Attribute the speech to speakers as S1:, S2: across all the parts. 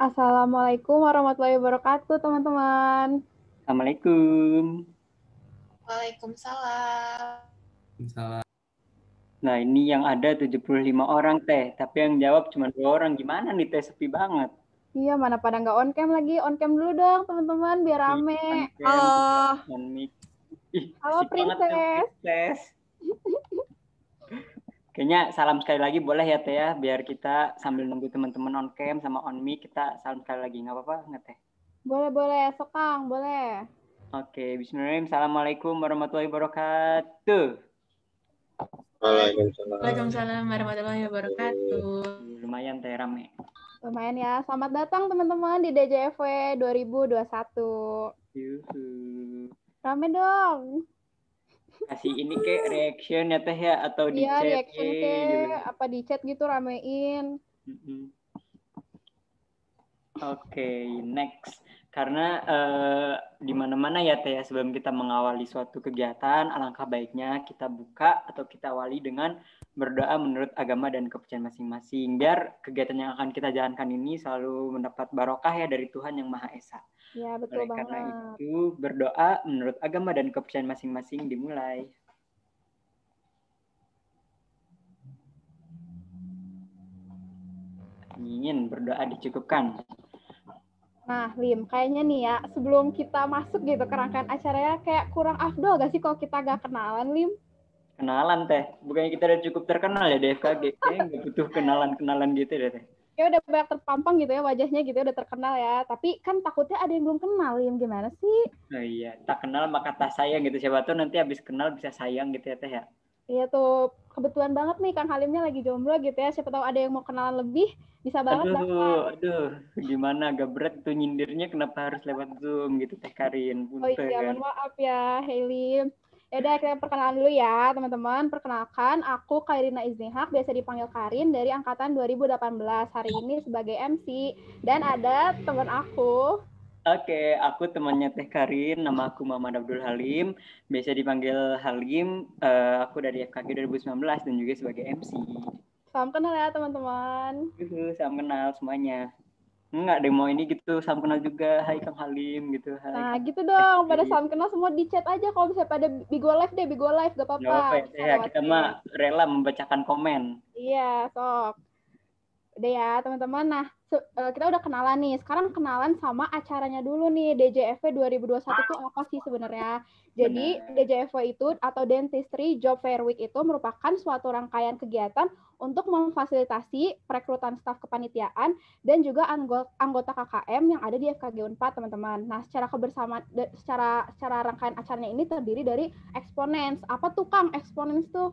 S1: Assalamualaikum warahmatullahi wabarakatuh, teman-teman.
S2: Assalamualaikum.
S1: Waalaikumsalam.
S2: Nah, ini yang ada 75 orang, Teh. Tapi yang jawab cuma dua orang. Gimana nih, Teh? Sepi banget.
S1: Iya, mana pada nggak on cam lagi. On cam dulu dong, teman-teman, biar iya, rame. Oh. Halo. Halo, Princess.
S2: Princess. Kayaknya salam sekali lagi boleh ya Teh ya, biar kita sambil nunggu teman-teman on cam sama on mic kita salam sekali lagi nggak apa-apa nggak Teh?
S1: Boleh boleh, Sokang
S3: boleh.
S2: Oke, Bismillahirrahmanirrahim. Assalamualaikum warahmatullahi wabarakatuh. Waalaikumsalam.
S3: Waalaikumsalam warahmatullahi wabarakatuh. Lumayan Teh
S2: rame.
S1: Lumayan ya. Selamat datang teman-teman di DJFW 2021. Yuhu. Rame dong
S2: kasih ini kayak reaction ya teh ya atau di ya, chat ke, gitu.
S1: apa di chat gitu ramein. Oke,
S2: mm -hmm. okay, next karena uh, di mana-mana ya teh ya, sebelum kita mengawali suatu kegiatan alangkah baiknya kita buka atau kita awali dengan berdoa menurut agama dan kepercayaan masing-masing biar kegiatan yang akan kita jalankan ini selalu mendapat barokah ya dari Tuhan yang Maha Esa.
S1: Ya betul Oleh banget.
S2: Karena itu berdoa menurut agama dan kepercayaan masing-masing dimulai. Ingin berdoa dicukupkan.
S1: Nah, Lim, kayaknya nih ya, sebelum kita masuk gitu ke rangkaian acaranya, kayak kurang afdol gak sih kalau kita gak kenalan, Lim?
S2: Kenalan, Teh. Bukannya kita udah cukup terkenal ya di FKG. Kayaknya gak butuh kenalan-kenalan gitu deh, Teh.
S1: Ya udah banyak terpampang gitu ya wajahnya gitu ya, udah terkenal ya. Tapi kan takutnya ada yang belum kenal, Lim. Gimana sih?
S2: Oh iya, tak kenal maka tak sayang gitu. Siapa tuh nanti habis kenal bisa sayang gitu ya, Teh ya.
S1: Iya tuh kebetulan banget nih Kang Halimnya lagi jomblo gitu ya. Siapa tahu ada yang mau kenalan lebih bisa banget aduh,
S2: Aduh, gimana berat tuh nyindirnya kenapa harus lewat Zoom gitu Teh Karin. oh iya, kan?
S1: maaf ya Halim. Ya udah kita perkenalan dulu ya teman-teman. Perkenalkan aku Karina Iznihak, biasa dipanggil Karin dari angkatan 2018. Hari ini sebagai MC dan ada teman aku
S2: Oke, okay, aku temannya Teh Karin, nama aku Muhammad Abdul Halim, biasa dipanggil Halim. Uh, aku dari FKG 2019 dan juga sebagai MC. Salam kenal ya teman-teman. Uh, salam kenal semuanya. Enggak demo ini gitu, salam kenal juga. Hai Kang Halim gitu. Hai. Nah
S1: gitu dong, pada salam kenal semua di chat aja. Kalau bisa pada Bigo Live deh, Bigo Live gak apa-apa. Gak apa-apa ya, ya kita mah
S2: rela membacakan komen.
S1: Iya, sok. Udah ya teman-teman. Nah, Eh, kita udah kenalan nih. Sekarang kenalan sama acaranya dulu nih. DJFV 2021 itu apa sih sebenarnya? Jadi DJFV itu atau Dentistry Job Fair Week itu merupakan suatu rangkaian kegiatan untuk memfasilitasi perekrutan staf kepanitiaan dan juga anggota KKM yang ada di FKG Unpad, teman-teman. Nah, secara kebersamaan secara secara rangkaian acaranya ini terdiri dari eksponens. Apa tuh Kang eksponens tuh?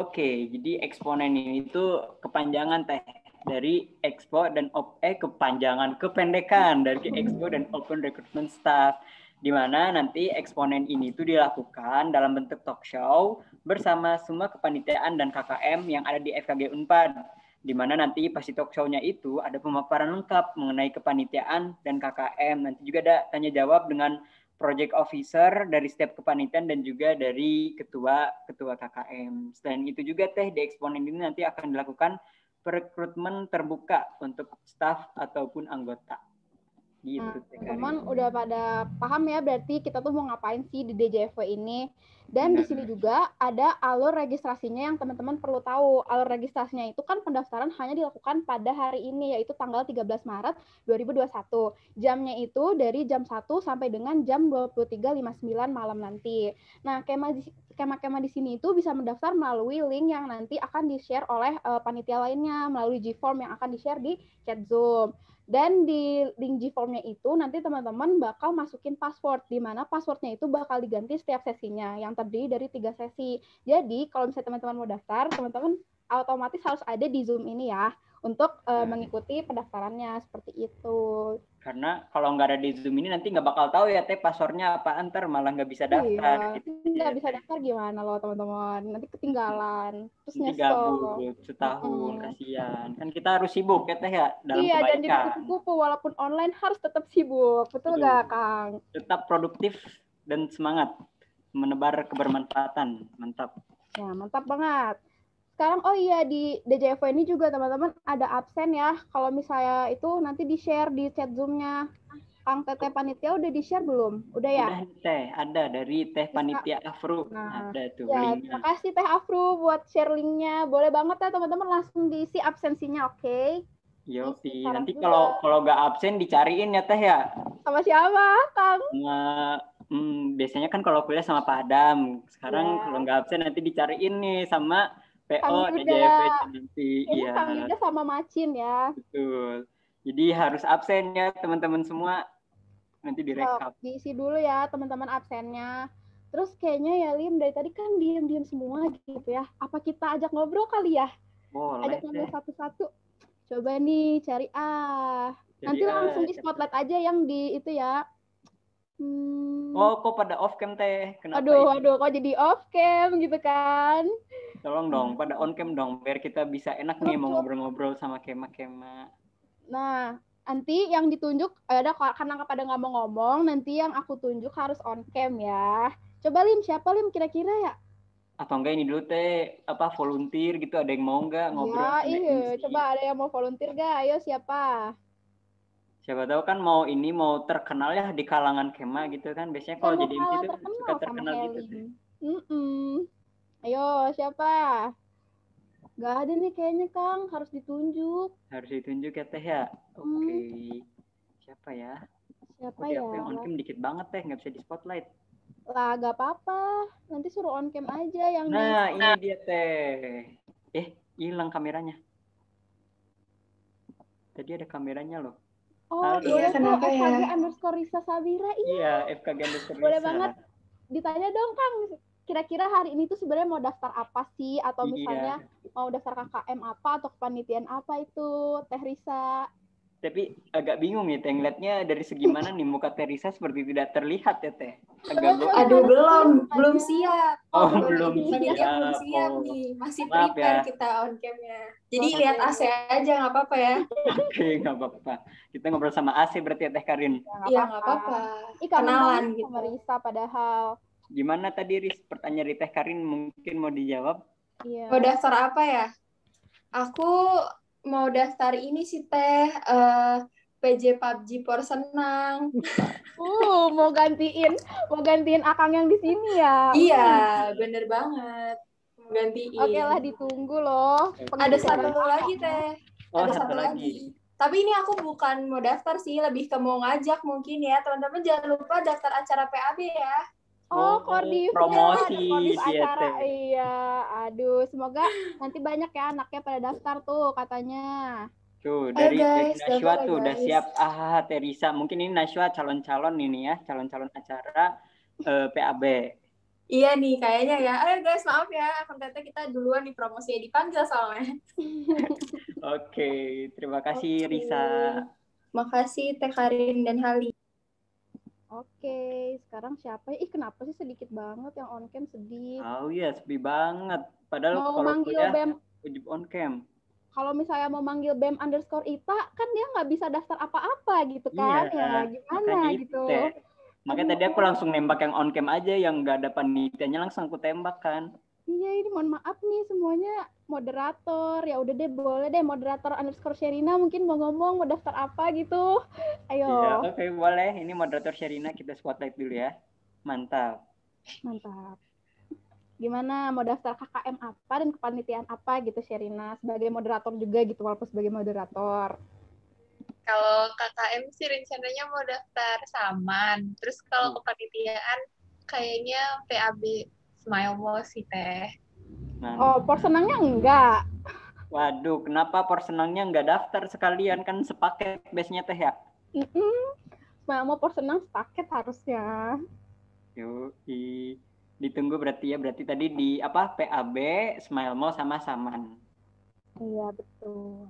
S2: Oke, jadi eksponen ini itu kepanjangan teh dari Expo dan Op eh kepanjangan kependekan dari Expo dan Open Recruitment Staff di mana nanti eksponen ini itu dilakukan dalam bentuk talk show bersama semua kepanitiaan dan KKM yang ada di FKG Unpad di mana nanti pasti talk show-nya itu ada pemaparan lengkap mengenai kepanitiaan dan KKM. Nanti juga ada tanya jawab dengan project officer dari setiap kepanitiaan dan juga dari ketua ketua KKM. Selain itu juga teh di eksponen ini nanti akan dilakukan perekrutmen terbuka untuk staf ataupun anggota. Iya, mm, gitu sih, teman
S1: udah pada paham ya berarti kita tuh mau ngapain sih di DJFW ini. Dan di iya, sini juga ada alur registrasinya yang teman-teman perlu tahu. Alur registrasinya itu kan pendaftaran hanya dilakukan pada hari ini yaitu tanggal 13 Maret 2021. Jamnya itu dari jam 1 sampai dengan jam 23.59 malam nanti. Nah, kema kema-kema di sini itu bisa mendaftar melalui link yang nanti akan di-share oleh uh, panitia lainnya melalui G-form yang akan di-share di chat Zoom. Dan di link formnya itu nanti teman-teman bakal masukin password, di mana passwordnya itu bakal diganti setiap sesinya yang terdiri dari tiga sesi. Jadi kalau misalnya teman-teman mau daftar, teman-teman otomatis harus ada di Zoom ini ya untuk uh, mengikuti pendaftarannya seperti itu.
S2: Karena kalau nggak ada di Zoom ini nanti nggak bakal tahu ya teh pasornya apa antar malah nggak bisa iya, daftar. Iya,
S1: gitu. nggak ya. bisa daftar gimana loh teman-teman nanti ketinggalan terus nanti nyesel.
S2: setahun hmm. kasihan kan kita harus sibuk ya teh ya dalam iya, kebaikan. Iya dan
S1: kupu walaupun online harus tetap sibuk betul nggak Kang?
S2: Tetap produktif dan semangat menebar kebermanfaatan mantap.
S1: Ya mantap banget sekarang oh iya di DJFW ini juga teman-teman ada absen ya. Kalau misalnya itu nanti di-share di chat zoomnya Kang Tete Panitia udah di-share belum? Udah ya? Udah
S2: Teh, ada dari Teh Panitia Afro. Nah, ada tuh ya, linknya.
S1: Terima kasih Teh Afro buat share linknya. Boleh banget ya teman-teman langsung diisi absensinya, oke? Okay?
S2: Yopi, nanti kalau kalau nggak absen dicariin ya Teh ya.
S1: Sama siapa, Kang?
S2: Nah, hmm, biasanya kan kalau kuliah sama Pak Adam. Sekarang yeah. kalau nggak absen nanti dicariin nih sama PO, TJP, nanti. Ini ya. Kang juga
S1: sama Macin ya.
S2: Betul. Jadi harus absen ya teman-teman semua. Nanti direkap. Oh,
S1: diisi dulu ya teman-teman absennya. Terus kayaknya ya Lim dari tadi kan diam-diam semua gitu ya. Apa kita ajak ngobrol kali ya?
S2: Boleh. Ajak ngobrol
S1: satu-satu. Coba nih cari ah. Nanti ah, langsung di spotlight aja yang di itu ya.
S2: Hmm. Oh, kok pada off cam teh? Kenapa? Aduh, ini? Ya?
S1: aduh, kok jadi off cam gitu kan?
S2: Tolong hmm. dong, pada on cam dong, biar kita bisa enak nih mau ngobrol-ngobrol sama kema-kema.
S1: Nah, nanti yang ditunjuk eh, ada karena pada nggak mau ngomong, nanti yang aku tunjuk harus on cam ya. Coba Lim, siapa Lim kira-kira ya?
S2: atau enggak ini dulu teh apa volunteer gitu ada yang mau enggak ngobrol ya,
S1: iya coba ada yang mau volunteer enggak ayo siapa
S2: siapa tahu kan mau ini mau terkenal ya di kalangan kema gitu kan biasanya kalau jadi MC itu terkenal suka terkenal gitu
S1: Mm -mm. Ayo, siapa? Gak ada nih kayaknya, Kang. Harus ditunjuk.
S2: Harus ditunjuk ya, Teh ya? Hmm. Oke. Okay. Hmm. Siapa ya? Siapa ya? ya? yang on cam dikit banget, Teh. Nggak bisa di spotlight.
S1: Lah, gak apa-apa. Nanti suruh on cam aja yang Nah, di... ini
S2: dia, Teh. Eh, hilang kameranya. Tadi ada kameranya loh.
S1: Oh, Halo. iya, iya kenapa ya. FKG underscore Risa Sabira. Iya, iya FKG underscore Risa. Boleh banget. Ditanya dong, Kang kira-kira hari ini tuh sebenarnya mau daftar apa sih atau iya. misalnya iya. mau daftar KKM apa atau kepanitiaan apa itu Teh Risa
S2: tapi agak bingung ya teh ngeliatnya dari segi mana nih muka Teh Risa seperti tidak terlihat ya teh agak aduh oh,
S4: belum belum siap
S2: oh, oh belum siap, siap. belum siap oh. nih masih Maaf prepare ya.
S4: kita on camnya jadi oh, lihat AC
S1: aja nggak apa-apa ya
S2: oke okay, nggak apa-apa kita ngobrol sama AC berarti ya teh Karin iya
S1: nggak iya, apa-apa kenalan gitu Risa padahal
S2: Gimana tadi Riz pertanyaan dari Teh Karin mungkin mau dijawab?
S1: Iya. Mau daftar apa ya? Aku mau daftar ini sih Teh uh, eh, PJ PUBG Por Senang. Uh, mau gantiin mau gantiin Akang yang di sini ya. Iya,
S5: bener banget. Mau gantiin. Oke lah ditunggu loh. Ada satu lagi Teh.
S2: Oh, Ada satu, lagi. lagi.
S5: Tapi ini aku bukan mau daftar sih, lebih ke mau ngajak mungkin ya. Teman-teman jangan lupa daftar acara PAB ya.
S1: Oh, oh kordif. Promosi. acara. Iya, aduh. Semoga nanti banyak ya anaknya pada daftar tuh katanya.
S2: Tuh, dari, guys, dari tuh guys. udah siap. Ah, Teresa. Mungkin ini Nashua calon-calon ini ya, calon-calon acara eh, PAB. Iya nih, kayaknya ya.
S1: Ayo eh, guys, maaf ya. Ternyata kita duluan nih promosi dipanggil soalnya. Oke,
S2: okay, terima kasih okay. Risa.
S1: Makasih Teh Karin dan Hali. Oke, sekarang siapa? Ih, kenapa sih sedikit banget yang on cam sedih? Oh
S2: iya, sepi banget. Padahal mau kalau manggil punya, BEM wajib on cam.
S1: Kalau misalnya mau manggil BEM underscore ita, kan dia nggak bisa daftar apa-apa gitu iya, kan? Iya, ya, gimana makanya gitu. Itu, ya.
S2: Makanya Aduh. tadi aku langsung nembak yang on cam aja, yang nggak ada panitianya langsung aku tembak kan
S1: iya ini mohon maaf nih semuanya moderator ya udah deh boleh deh moderator underscore Sherina mungkin mau ngomong mau daftar apa gitu ayo ya, oke
S2: okay, boleh ini moderator Sherina kita spotlight dulu ya mantap
S1: mantap gimana mau daftar KKM apa dan kepanitiaan apa gitu Sherina sebagai moderator juga gitu walaupun sebagai moderator
S6: kalau KKM sih rencananya mau daftar saman terus kalau hmm. kepanitiaan kayaknya PAB smile
S1: wall sih teh.
S2: Nah, oh, nah. por senangnya enggak. Waduh, kenapa por senangnya enggak daftar sekalian kan sepaket base-nya teh ya?
S1: Mm -mm. Mau por senang sepaket harusnya.
S2: Yoi. Ditunggu berarti ya, berarti tadi di apa PAB, Smile Mall sama Saman.
S1: Iya, betul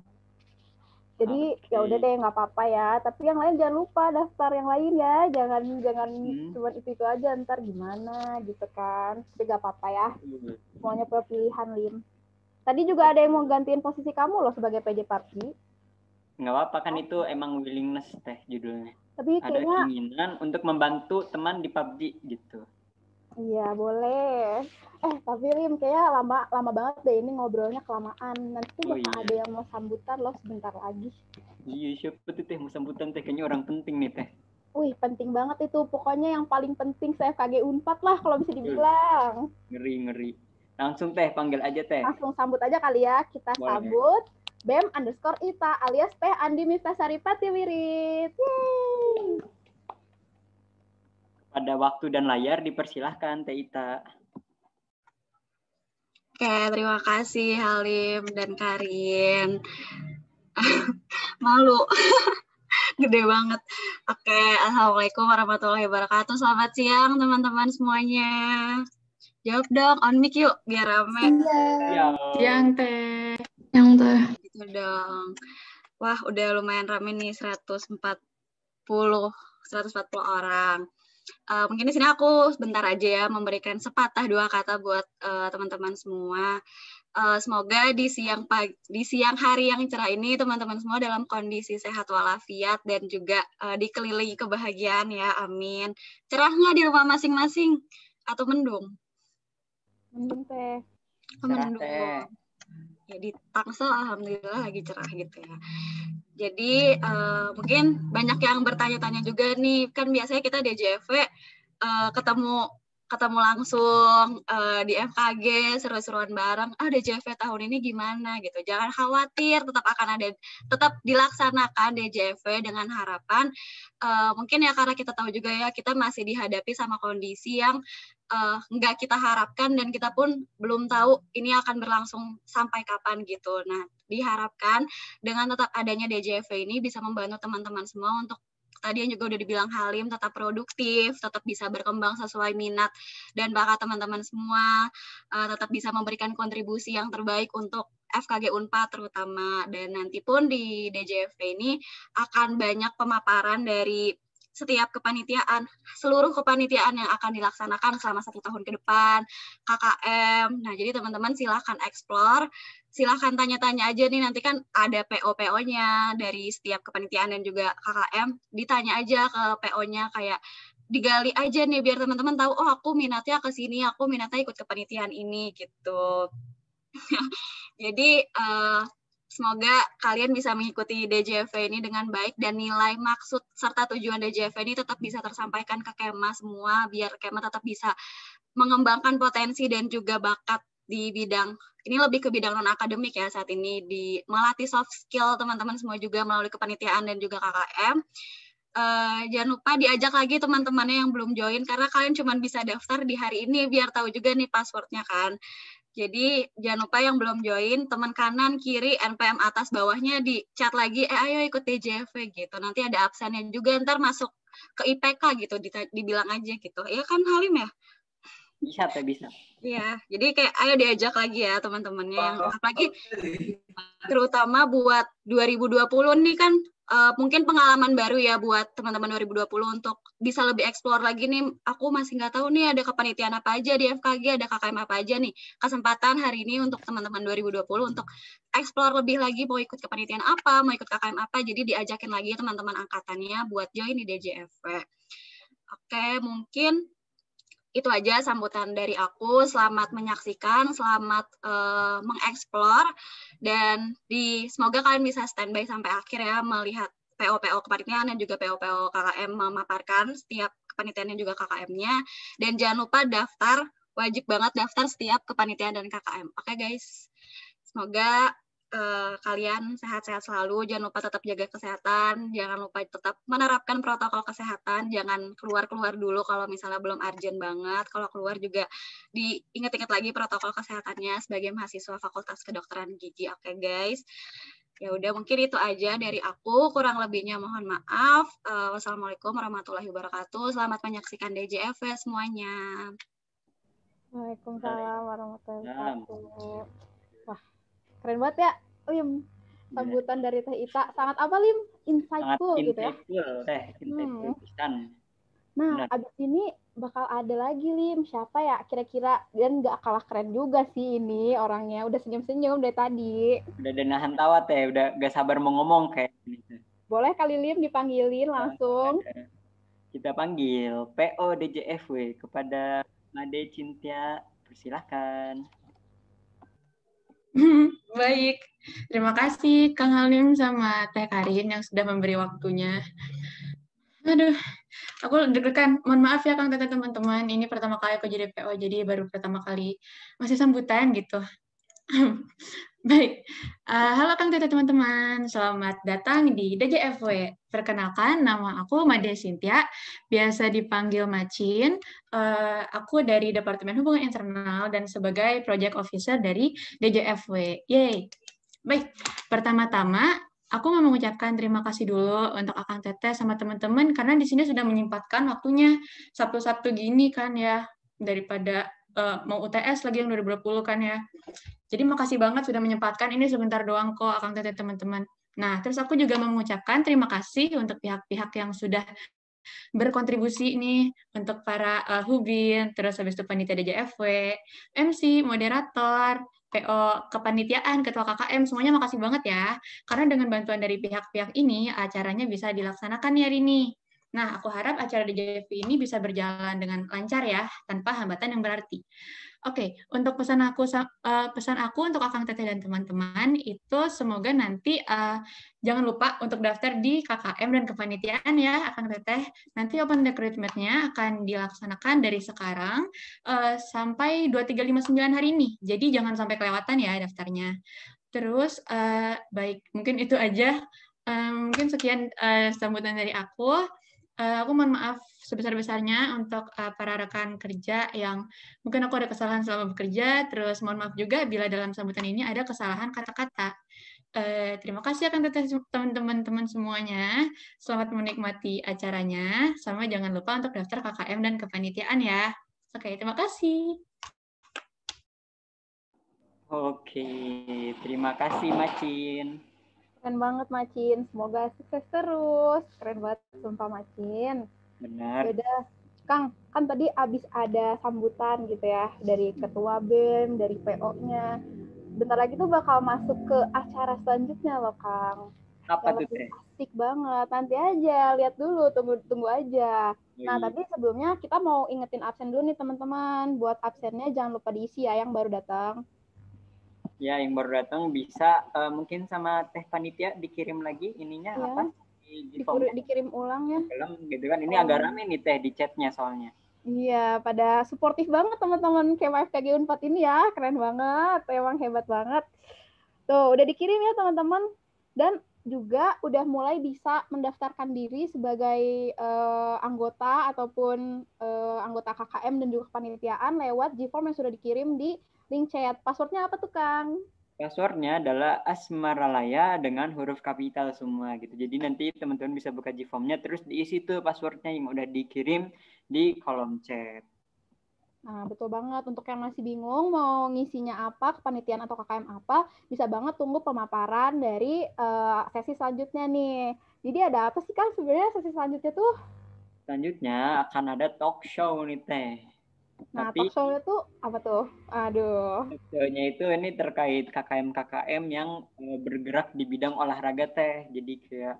S1: jadi okay. ya udah deh nggak apa-apa ya tapi yang lain jangan lupa daftar yang lain ya jangan jangan hmm. cuma itu itu aja ntar gimana gitu kan tapi nggak apa-apa ya hmm. semuanya pilihan lim tadi juga ada yang mau gantiin posisi kamu loh sebagai PJ Parti
S2: nggak apa-apa kan oh. itu emang willingness teh judulnya tapi ada keinginan untuk membantu teman di PUBG gitu
S1: Iya boleh. Eh tapi Lim kayaknya lama lama banget deh ini ngobrolnya kelamaan. Nanti oh, bakal iya. ada yang mau sambutan loh sebentar lagi.
S2: Iya siapa tuh teh mau sambutan teh kayaknya orang penting nih teh.
S1: Wih penting banget itu pokoknya yang paling penting saya kaget Unpad lah kalau bisa dibilang.
S2: Ngeri ngeri. Langsung teh panggil aja teh. Langsung
S1: sambut aja kali ya kita Boleh. sambut BEM underscore Ita alias teh Andi Miftah Saripati Wirid. Yeay.
S2: Pada waktu dan layar dipersilahkan Teh Ita.
S7: Oke, terima kasih Halim dan Karin. Malu. Gede banget. Oke, Assalamualaikum warahmatullahi wabarakatuh. Selamat siang teman-teman semuanya. Jawab dong, on mic yuk, biar rame. Yang, Siang, Teh. Siang, Teh. Gitu dong. Wah, udah lumayan rame nih, 140 140 orang uh, mungkin di sini aku sebentar aja ya memberikan sepatah dua kata buat eh, teman-teman uh, semua. Uh, semoga di siang pagi, di siang hari yang cerah ini teman-teman semua dalam kondisi sehat walafiat dan juga uh, dikelilingi kebahagiaan ya, amin. Cerahnya di rumah masing-masing atau mendung? Mendung teh. Mendung. Ya Tangsel alhamdulillah lagi cerah gitu ya. Jadi uh, mungkin banyak yang bertanya-tanya juga nih, kan biasanya kita di JFV uh, eh, ketemu ketemu langsung uh, di FKG seru-seruan bareng ah DJFV tahun ini gimana gitu jangan khawatir tetap akan ada tetap dilaksanakan DJFV dengan harapan uh, mungkin ya karena kita tahu juga ya kita masih dihadapi sama kondisi yang Eh, nggak kita harapkan dan kita pun belum tahu ini akan berlangsung sampai kapan gitu. Nah, diharapkan dengan tetap adanya DJV ini bisa membantu teman-teman semua untuk tadi yang juga udah dibilang Halim tetap produktif, tetap bisa berkembang sesuai minat dan bakat teman-teman semua, uh, tetap bisa memberikan kontribusi yang terbaik untuk FKG Unpa terutama dan nanti pun di DJV ini akan banyak pemaparan dari setiap kepanitiaan, seluruh kepanitiaan yang akan dilaksanakan selama satu tahun ke depan, KKM. Nah, jadi teman-teman silahkan explore, silahkan tanya-tanya aja nih, nanti kan ada PO-PO-nya dari setiap kepanitiaan dan juga KKM, ditanya aja ke PO-nya kayak, digali aja nih biar teman-teman tahu oh aku minatnya ke sini aku minatnya ikut kepanitiaan ini gitu jadi uh, Semoga kalian bisa mengikuti DJV ini dengan baik dan nilai maksud serta tujuan DJV ini tetap bisa tersampaikan ke Kema semua biar Kema tetap bisa mengembangkan potensi dan juga bakat di bidang ini lebih ke bidang non akademik ya saat ini di melatih soft skill teman-teman semua juga melalui kepanitiaan dan juga KKM. Uh, eh, jangan lupa diajak lagi teman-temannya yang belum join karena kalian cuma bisa daftar di hari ini biar tahu juga nih passwordnya kan. Jadi jangan lupa yang belum join, teman kanan, kiri, NPM atas bawahnya di chat lagi, eh ayo ikut TJV gitu. Nanti ada absennya juga, ntar masuk ke IPK gitu, dibilang aja gitu. Ya kan Halim ya?
S2: bisa tuh bisa
S7: iya jadi kayak ayo diajak lagi ya teman-temannya yang apalagi terutama buat 2020 nih kan uh, mungkin pengalaman baru ya buat teman-teman 2020 untuk bisa lebih explore lagi nih aku masih nggak tahu nih ada kepanitiaan apa aja di FKG ada KKM apa aja nih kesempatan hari ini untuk teman-teman 2020 untuk explore lebih lagi mau ikut kepanitiaan apa mau ikut KKM apa jadi diajakin lagi teman-teman angkatannya buat join di DJFW oke mungkin itu aja sambutan dari aku. Selamat menyaksikan, selamat uh, mengeksplor, dan di semoga kalian bisa standby sampai akhir ya melihat PO-PO kepanitiaan dan juga PO-PO KKM memaparkan setiap kepanitiaan dan juga KKM-nya. Dan jangan lupa daftar, wajib banget daftar setiap kepanitiaan dan KKM. Oke okay, guys, semoga uh, kalian sehat-sehat selalu. Jangan lupa tetap jaga kesehatan. Jangan lupa tetap menerapkan protokol kesehatan. Jangan keluar-keluar dulu kalau misalnya belum urgent banget. Kalau keluar juga diingat-ingat lagi protokol kesehatannya sebagai mahasiswa Fakultas Kedokteran Gigi. Oke okay, guys. Ya udah mungkin itu aja dari aku. Kurang lebihnya mohon maaf. Uh, wassalamualaikum warahmatullahi wabarakatuh. Selamat menyaksikan DJFS semuanya. Waalaikumsalam
S1: warahmatullahi wabarakatuh. Wah. Keren banget ya, Lim. Sambutan yeah. dari Teh Ita sangat apa Lim? Insightful sangat gitu ya. insightful,
S2: ya. Teh, insightful hmm.
S1: Nah, Benar. abis ini bakal ada lagi Lim. Siapa ya kira-kira dan nggak kalah keren juga sih ini orangnya. Udah senyum-senyum dari tadi.
S2: Udah denahan tawa teh, udah gak sabar mau ngomong kayak
S1: Boleh kali Lim dipanggilin langsung.
S2: Kita panggil PO DJFW kepada Made Cintia. Persilahkan.
S3: Baik, terima kasih Kang Halim sama Teh Karin yang sudah memberi waktunya. Aduh, aku deg-degan. Mohon maaf ya Kang Teteh teman-teman, ini pertama kali aku jadi PO, jadi baru pertama kali masih sambutan gitu. Baik, uh, halo Kang Tete teman-teman, selamat datang di DJFW. Perkenalkan, nama aku Made Sintia, biasa dipanggil Macin. Uh, aku dari Departemen Hubungan Internal dan sebagai Project Officer dari DJFW. Yay! Baik, pertama-tama aku mau mengucapkan terima kasih dulu untuk Kang Teteh sama teman-teman karena di sini sudah menyempatkan waktunya satu-satu gini kan ya daripada Eh, mau UTS lagi yang 2020 kan ya. Jadi makasih banget sudah menyempatkan ini sebentar doang kok akang teteh teman-teman. Nah, terus aku juga mengucapkan terima kasih untuk pihak-pihak yang sudah berkontribusi nih untuk para uh, hubin, terus habis itu panitia DJFW, MC, moderator, PO kepanitiaan, ketua KKM, semuanya makasih banget ya. Karena dengan bantuan dari pihak-pihak ini, acaranya bisa dilaksanakan ya hari ini. Nah, aku harap acara di DJV ini bisa berjalan dengan lancar ya, tanpa hambatan yang berarti. Oke, okay, untuk pesan aku eh, pesan aku untuk Akang Teteh dan teman-teman itu semoga nanti uh, jangan lupa untuk daftar di KKM dan kepanitiaan ya Akang Teteh. Nanti open recruitment-nya akan dilaksanakan dari sekarang uh, sampai 2359 hari ini. Jadi jangan sampai kelewatan ya daftarnya. Terus uh, baik, mungkin itu aja. Um, mungkin sekian uh, sambutan dari aku. Uh, aku mohon maaf sebesar-besarnya untuk uh, para rekan kerja yang mungkin aku ada kesalahan selama bekerja, terus mohon maaf juga bila dalam sambutan ini ada kesalahan kata-kata. Uh, terima kasih akan teman-teman semuanya. Selamat menikmati acaranya. Sama jangan lupa untuk daftar KKM dan kepanitiaan ya. Oke, okay, terima kasih.
S2: Oke, terima kasih Macin.
S1: Keren banget Macin, semoga sukses terus. Keren banget sumpah Macin. Benar. Ya udah. Kang, kan tadi abis ada sambutan gitu ya dari ketua BEM, dari PO-nya. Bentar lagi tuh bakal masuk ke acara selanjutnya loh, Kang.
S2: Apa tuh, Teh?
S1: Asik banget. Nanti aja, lihat dulu, tunggu tunggu aja.
S2: Oh, nah, iya. tapi
S1: sebelumnya kita mau ingetin absen dulu nih, teman-teman. Buat absennya jangan lupa diisi ya yang baru datang
S2: ya yang baru datang bisa uh, mungkin sama teh panitia dikirim lagi ininya ya. apa di, di kan? dikirim ulang ya Belum, gitu kan ini oh. agak iya. rame nih teh di chatnya soalnya
S1: Iya, pada suportif banget teman-teman KMFKG Unpad ini ya, keren banget, emang hebat banget. Tuh, udah dikirim ya teman-teman. Dan juga udah mulai bisa mendaftarkan diri sebagai uh, anggota ataupun uh, anggota KKM dan juga kepanitiaan lewat G-form yang sudah dikirim di link chat. Passwordnya apa tuh, Kang?
S2: Passwordnya adalah Asmaralaya dengan huruf kapital semua gitu. Jadi nanti teman-teman bisa buka G-Formnya terus diisi tuh passwordnya yang udah dikirim di kolom chat.
S1: Nah, betul banget. Untuk yang masih bingung mau ngisinya apa, kepanitian atau KKM apa, bisa banget tunggu pemaparan dari uh, sesi selanjutnya nih. Jadi ada apa sih Kang sebenarnya sesi selanjutnya tuh?
S2: Selanjutnya akan ada talk show nih Teh. Nah, Tapi,
S1: talk tuh apa tuh?
S2: Aduh. Soalnya itu ini terkait KKM-KKM yang eh, bergerak di bidang olahraga teh. Jadi kayak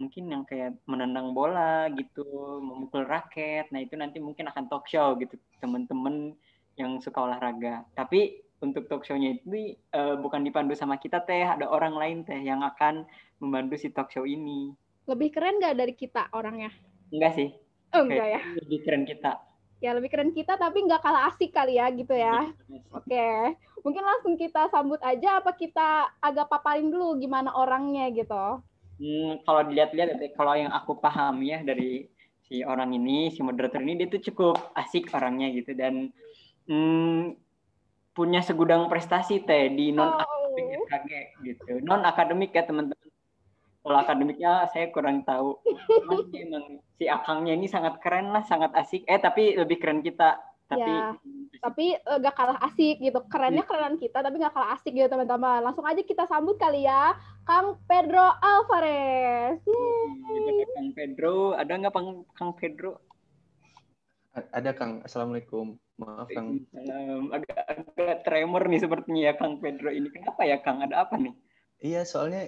S2: mungkin yang kayak menendang bola gitu, memukul raket. Nah, itu nanti mungkin akan talk show gitu teman-teman yang suka olahraga. Tapi untuk talk show-nya itu uh, eh, bukan dipandu sama kita teh, ada orang lain teh yang akan membantu si talk show ini.
S1: Lebih keren gak dari kita orangnya?
S2: Enggak sih. Oh, enggak ya. Lebih keren kita
S1: ya lebih keren kita tapi nggak kalah asik kali ya gitu ya. Iya, Oke, okay. mungkin langsung kita sambut aja apa kita agak paparin dulu gimana orangnya gitu.
S2: Hmm, kalau dilihat-lihat ya, kalau yang aku paham ya dari si orang ini si moderator ini dia tuh cukup asik orangnya gitu dan hmm, punya segudang prestasi teh di non akademik oh. Ya, gitu non akademik ya teman-teman Pola akademiknya saya kurang tahu. Cuman emang si Akangnya ini sangat keren lah, sangat asik. Eh tapi lebih keren kita. Tapi ya,
S1: tapi nggak eh, gak kalah asik gitu. Kerennya iya. kerenan kita tapi gak kalah asik gitu teman-teman. Langsung aja kita sambut kali ya Kang Pedro Alvarez.
S2: Yay. Iya, kang Pedro, ada nggak Kang kang Pedro?
S8: Ada Kang, Assalamualaikum. Maaf Kang.
S2: Um, agak, agak tremor nih sepertinya ya Kang Pedro ini. Kenapa ya Kang? Ada apa nih?
S8: Iya soalnya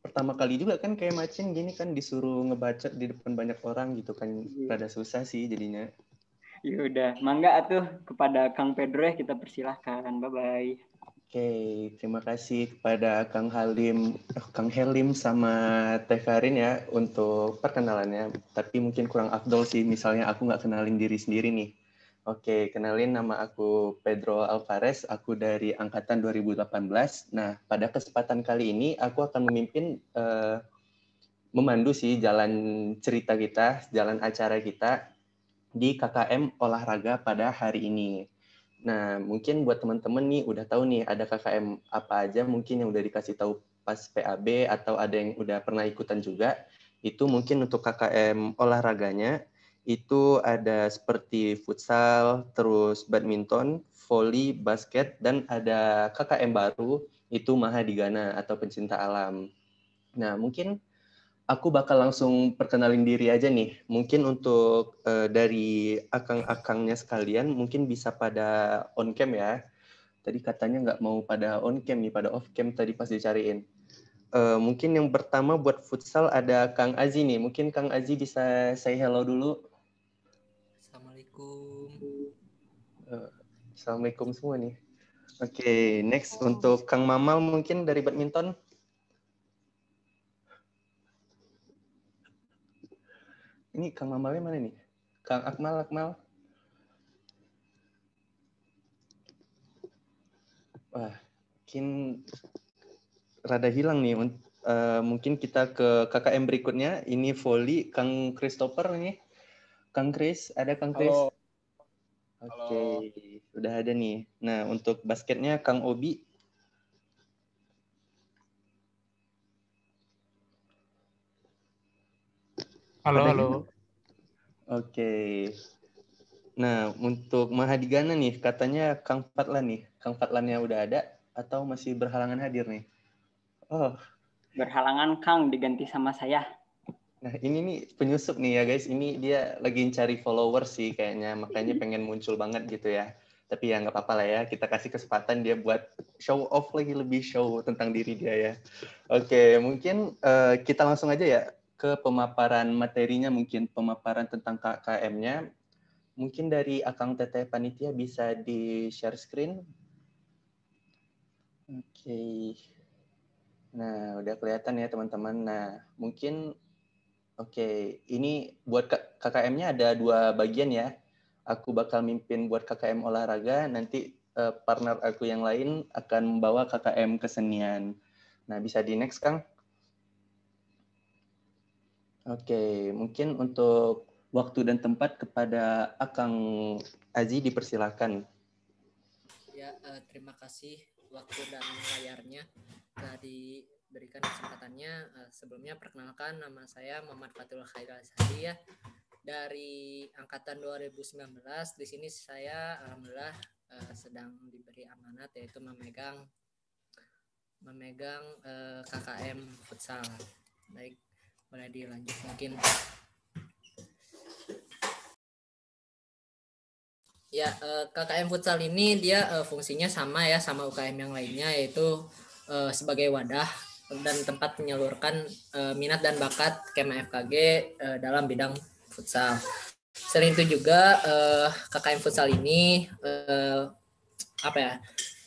S8: pertama kali juga kan kayak macin gini kan disuruh ngebacot di depan banyak orang gitu kan yeah. rada susah sih jadinya. Ya
S2: udah, mangga atuh kepada Kang Pedro ya kita persilahkan. Bye bye.
S8: Oke, okay, terima kasih kepada Kang Halim, eh, Kang Helim sama Teh Karin ya untuk perkenalannya. Tapi mungkin kurang afdol sih, misalnya aku nggak kenalin diri sendiri nih. Oke, kenalin nama aku Pedro Alvarez, aku dari angkatan 2018. Nah, pada kesempatan kali ini aku akan memimpin uh, memandu sih jalan cerita kita, jalan acara kita di KKM olahraga pada hari ini. Nah, mungkin buat teman-teman nih udah tahu nih ada KKM apa aja mungkin yang udah dikasih tahu pas PAB atau ada yang udah pernah ikutan juga. Itu mungkin untuk KKM olahraganya itu ada seperti futsal, terus badminton, volley, basket, dan ada KKM baru itu Mahadigana atau pencinta alam. Nah, mungkin aku bakal langsung perkenalin diri aja nih. Mungkin untuk uh, dari akang-akangnya sekalian, mungkin bisa pada on cam ya. Tadi katanya nggak mau pada on cam nih, pada off cam tadi pas dicariin. Uh, mungkin yang pertama buat futsal ada Kang Aziz nih. Mungkin Kang Aziz bisa say hello dulu. Assalamualaikum semua nih. Oke, okay, next untuk Kang Mamal mungkin dari badminton. Ini Kang Mamalnya mana nih? Kang Akmal, Akmal. Wah, mungkin rada hilang nih. Uh, mungkin kita ke KKM berikutnya. Ini volley Kang Christopher nih. Kang Chris, ada Kang Chris? Halo. Oke, okay. udah ada nih. Nah, untuk basketnya Kang Obi. Halo, halo. Oke. Okay. Nah, untuk Mahadigana nih, katanya Kang Fatlan nih. Kang Fatlannya udah ada atau masih berhalangan hadir nih? Oh.
S2: Berhalangan Kang diganti sama saya.
S8: Nah, ini nih penyusup nih ya guys. Ini dia lagi cari follower sih kayaknya, makanya mm-hmm. pengen muncul banget gitu ya. Tapi ya nggak apa-apa lah ya, kita kasih kesempatan dia buat show off lagi lebih show tentang diri dia ya. Oke, mungkin uh, kita langsung aja ya ke pemaparan materinya, mungkin pemaparan tentang KKM-nya. Mungkin dari Akang Teteh Panitia bisa di-share screen. Oke. Nah, udah kelihatan ya teman-teman. Nah, mungkin Oke, ini buat KKM-nya ada dua bagian ya. Aku bakal mimpin buat KKM olahraga, nanti eh, partner aku yang lain akan membawa KKM kesenian. Nah, bisa di next, Kang. Oke, mungkin untuk waktu dan tempat kepada Akang Aji dipersilakan.
S9: Ya, eh, terima kasih waktu dan layarnya dari berikan kesempatannya. Uh, sebelumnya perkenalkan nama saya Muhammad Fatul Khairul Sahri ya dari angkatan 2019. Di sini saya alhamdulillah uh, sedang diberi amanat yaitu memegang memegang uh, eh, KKM futsal. Baik, boleh dilanjut mungkin. Ya, KKM futsal ini dia fungsinya sama ya sama UKM yang lainnya yaitu sebagai wadah dan tempat menyalurkan uh, minat dan bakat KMA FKG uh, eh, dalam bidang futsal. Selain itu juga uh, eh, KKM futsal ini uh, apa ya?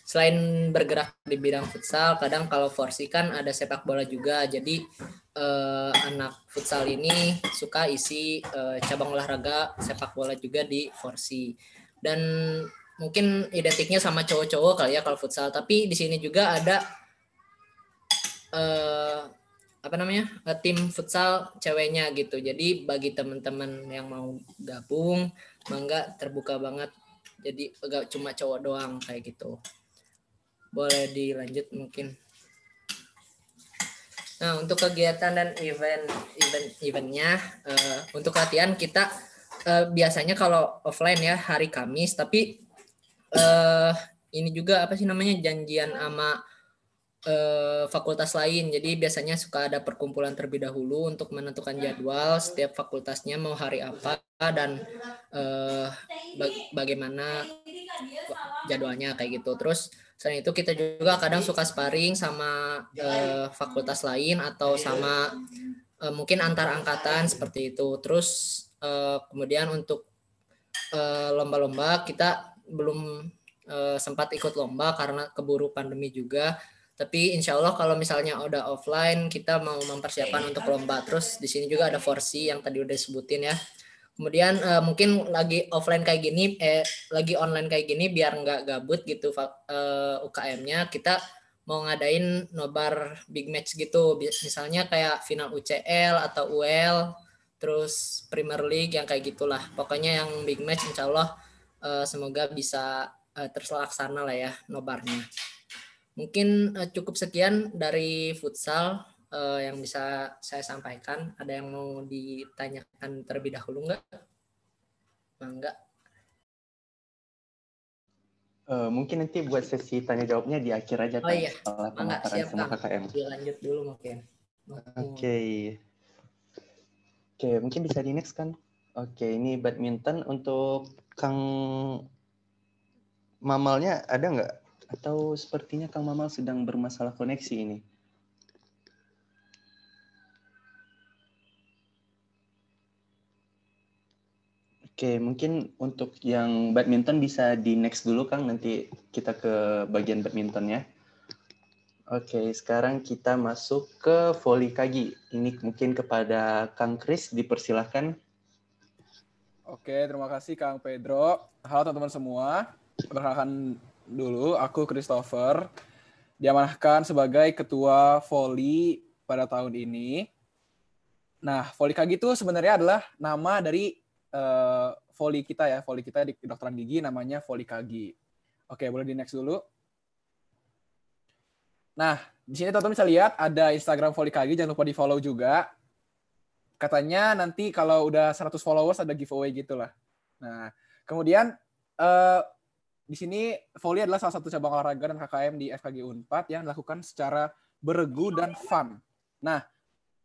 S9: Selain bergerak di bidang futsal, kadang kalau forsi kan ada sepak bola juga. Jadi uh, anak futsal ini suka isi uh, cabang olahraga sepak bola juga di forsi. Dan mungkin identiknya sama cowok-cowok kali ya kalau futsal tapi di sini juga ada uh, apa namanya eh, tim futsal ceweknya gitu jadi bagi teman-teman yang mau gabung mangga terbuka banget jadi gak cuma cowok doang kayak gitu boleh dilanjut mungkin nah untuk kegiatan dan event event eventnya uh, untuk latihan kita uh, biasanya kalau offline ya hari Kamis tapi uh, ini juga apa sih namanya janjian sama eh, fakultas lain. Jadi biasanya suka ada perkumpulan terlebih dahulu untuk menentukan jadwal setiap fakultasnya mau hari apa dan eh, bagaimana jadwalnya kayak gitu. Terus selain itu kita juga kadang suka sparring sama eh, fakultas lain atau sama eh, mungkin antar angkatan seperti itu. Terus eh, kemudian untuk eh, lomba-lomba eh, kita belum eh, sempat ikut lomba karena keburu pandemi juga tapi insya Allah kalau misalnya udah offline kita mau mempersiapkan untuk lomba terus di sini juga ada forsi yang tadi udah sebutin ya kemudian uh, mungkin lagi offline kayak gini eh lagi online kayak gini biar nggak gabut gitu uh, eh, UKM-nya kita mau ngadain nobar big match gitu misalnya kayak final UCL atau UL terus Premier League yang kayak gitulah pokoknya yang big match insya Allah uh, eh, semoga bisa uh, terselaksana lah ya nobarnya. Mungkin uh, cukup sekian dari futsal uh, yang bisa saya sampaikan. Ada yang mau ditanyakan terlebih dahulu nggak? Mangga.
S8: Uh, eh, mungkin nanti buat sesi tanya jawabnya di akhir aja oh, iya. setelah pemaparan siap, sama KKM.
S9: lanjut dulu mungkin. Oke.
S8: Okay. Oke, okay, mungkin bisa di next kan? Oke, okay, ini badminton untuk Kang Mamalnya ada nggak atau sepertinya Kang Mamal sedang bermasalah koneksi ini. Oke, mungkin untuk yang badminton bisa di next dulu Kang, nanti kita ke bagian badminton ya Oke, sekarang kita masuk ke voli kagi. Ini mungkin kepada Kang Kris dipersilahkan.
S10: Oke, terima kasih Kang Pedro. Halo teman-teman semua. Perkenalkan dulu aku Christopher diamanahkan sebagai ketua voli pada tahun ini. Nah, voli kagi itu sebenarnya adalah nama dari uh, voli kita ya, voli kita di kedokteran gigi namanya voli kagi. Oke, boleh di next dulu. Nah, di sini teman-teman bisa lihat ada Instagram voli kagi, jangan lupa di follow juga. Katanya nanti kalau udah 100 followers ada giveaway gitulah Nah, kemudian uh, di sini volley adalah salah satu cabang olahraga dan KKM di FKG Unpad yang dilakukan secara beregu dan fun. Nah,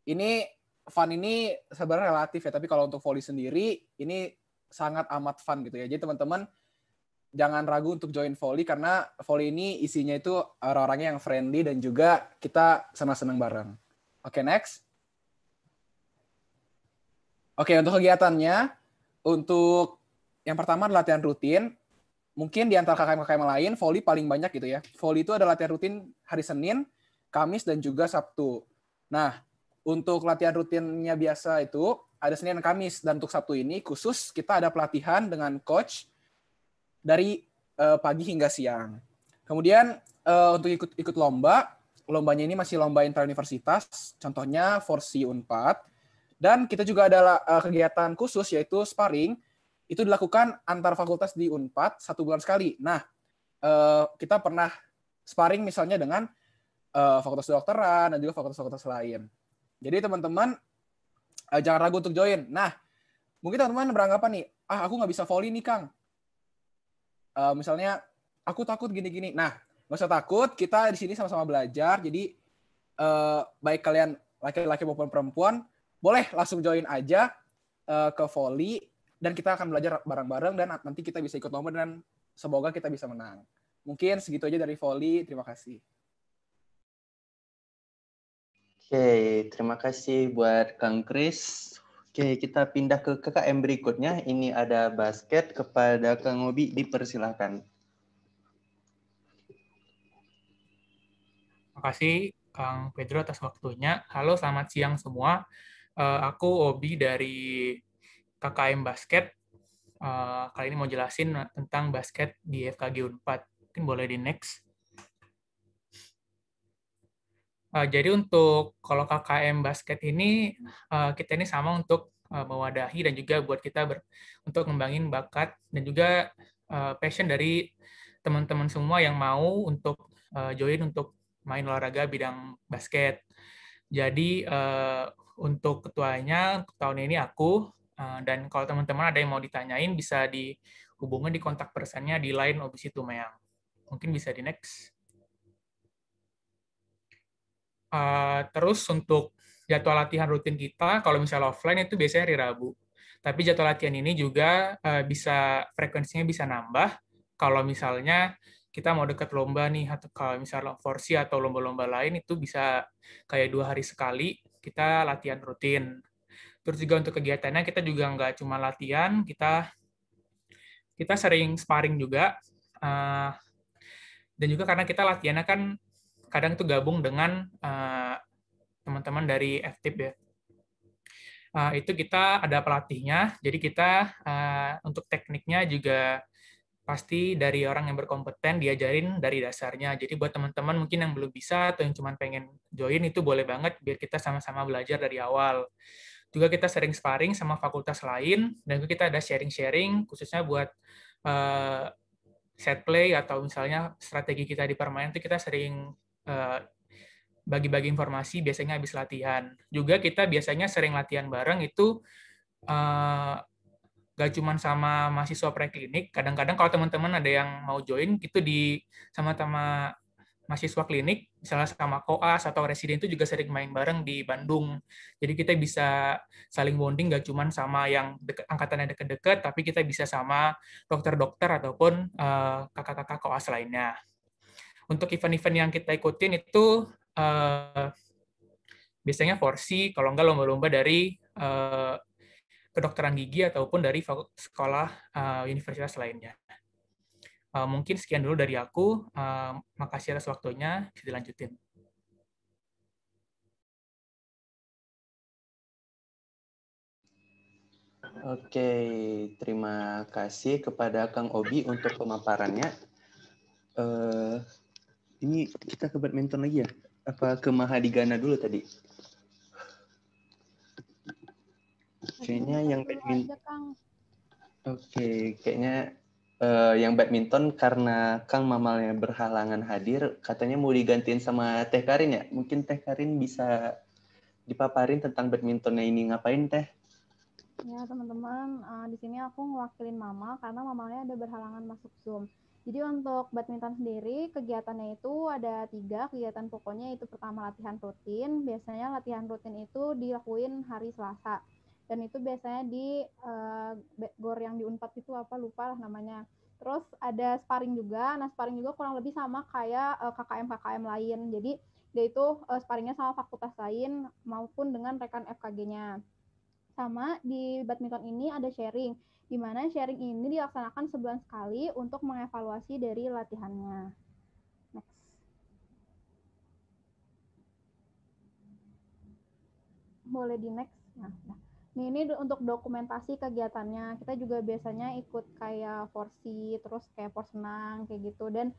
S10: ini fun ini sebenarnya relatif ya, tapi kalau untuk volley sendiri ini sangat amat fun gitu ya. Jadi teman-teman jangan ragu untuk join volley karena volley ini isinya itu orang-orangnya yang friendly dan juga kita senang-senang bareng. Oke, okay, next. Oke, okay, untuk kegiatannya untuk yang pertama latihan rutin mungkin di antara kkm yang lain, volley paling banyak gitu ya. Volley itu adalah latihan rutin hari Senin, Kamis, dan juga Sabtu. Nah, untuk latihan rutinnya biasa itu ada Senin dan Kamis. Dan untuk Sabtu ini khusus kita ada pelatihan dengan coach dari uh, pagi hingga siang. Kemudian uh, untuk ikut ikut lomba, lombanya ini masih lomba inter universitas, contohnya C Unpad. Dan kita juga ada uh, kegiatan khusus yaitu sparring itu dilakukan antar fakultas di Unpad satu bulan sekali. Nah, eh, kita pernah sparring misalnya dengan eh, fakultas dokteran dan juga fakultas-fakultas lain. Jadi teman-teman eh, jangan ragu untuk join. Nah, mungkin teman-teman beranggapan nih, ah aku nggak bisa volley nih Kang. misalnya aku takut gini-gini. Nah, nggak usah takut, kita di sini sama-sama belajar. Jadi baik kalian laki-laki maupun perempuan, boleh langsung join aja ke volley dan kita akan belajar bareng-bareng dan nanti kita bisa ikut lomba dan semoga kita bisa menang. Mungkin segitu aja dari Voli. Terima kasih.
S8: Oke, terima kasih buat Kang Kris. Oke, kita pindah ke KKM berikutnya. Ini ada basket kepada Kang Obi, dipersilahkan.
S11: Terima kasih Kang Pedro atas waktunya. Halo, selamat siang semua. Eh, aku Obi dari KKM basket. Uh, kali ini mau jelasin tentang basket di FKG Unpad. Mungkin boleh di next. Uh, jadi untuk kalau KKM basket ini uh, kita ini sama untuk uh, mewadahi dan juga buat kita ber, untuk ngembangin bakat dan juga uh, passion dari teman-teman semua yang mau untuk uh, join untuk main olahraga bidang basket. Jadi uh, untuk ketuanya tahun ini aku Eh, dan kalau teman-teman ada yang mau ditanyain bisa dihubungi di kontak personnya di line obisi Tumayang. Mungkin bisa di next. Uh, terus untuk jadwal latihan rutin kita, kalau misalnya offline itu biasanya hari Rabu. Tapi jadwal latihan ini juga uh, bisa frekuensinya bisa nambah kalau misalnya kita mau dekat lomba nih atau kalau misalnya forsi atau lomba-lomba lain itu bisa kayak dua hari sekali kita latihan rutin Terus juga untuk kegiatannya kita juga nggak cuma latihan, kita kita sering sparring juga. Uh, dan juga karena kita latihannya kan kadang itu gabung dengan eh, teman-teman dari FTIP ya. Uh, itu kita ada pelatihnya, jadi kita uh, untuk tekniknya juga pasti dari orang yang berkompeten diajarin dari dasarnya. Jadi buat teman-teman mungkin yang belum bisa atau yang cuma pengen join itu boleh banget biar kita sama-sama belajar dari awal. Juga kita sering sparring sama fakultas lain dan juga kita ada sharing-sharing khususnya buat uh, set play atau misalnya strategi kita di permainan itu kita sering uh, bagi-bagi informasi biasanya habis latihan. Juga kita biasanya sering latihan bareng itu uh, gak cuma sama mahasiswa preklinik, kadang-kadang kalau teman-teman ada yang mau join itu di sama-sama mahasiswa klinik, misalnya sama koas atau residen itu juga sering main bareng di Bandung. Jadi kita bisa saling bonding gak cuman sama yang deket, yang deket-deket, tapi kita bisa sama dokter-dokter ataupun eh, kakak-kakak uh, koas lainnya. Untuk event-event yang kita ikutin itu uh, biasanya forsi, kalau enggak lomba-lomba dari uh, kedokteran gigi ataupun dari sekolah uh, universitas lainnya. Eh, mungkin sekian dulu dari aku. Eh, makasih atas waktunya. Bisa dilanjutin.
S8: Oke, terima kasih kepada Kang Obi untuk pemaparannya. Uh, ini kita ke badminton lagi ya? Apa ke Mahadigana dulu tadi? Kayaknya yang badminton. Oke, okay, kayaknya uh, yang badminton karena Kang Mamalnya berhalangan hadir, katanya mau digantiin sama Teh Karin ya. Mungkin Teh Karin bisa dipaparin tentang badmintonnya ini ngapain Teh?
S1: Ya teman-teman, uh, di sini aku ngewakilin Mama karena Mamalnya ada berhalangan masuk Zoom. Jadi untuk badminton sendiri kegiatannya itu ada tiga kegiatan pokoknya itu pertama latihan rutin. Biasanya latihan rutin itu dilakuin hari Selasa dan itu biasanya di uh, gor yang di Unpad itu apa lupa lah namanya. Terus ada sparring juga. Nah, sparring juga kurang lebih sama kayak KKM-KKM uh, eh, KKM -KKM lain. Jadi dia itu uh, sparringnya sama fakultas lain maupun dengan rekan FKG-nya. Sama di badminton ini ada sharing, di mana sharing ini dilaksanakan sebulan sekali untuk mengevaluasi dari latihannya. Next. Boleh di next? Nah, nah. Nih, ini untuk dokumentasi kegiatannya. Kita juga biasanya ikut kayak porsi, terus kayak porsenang, kayak gitu. Dan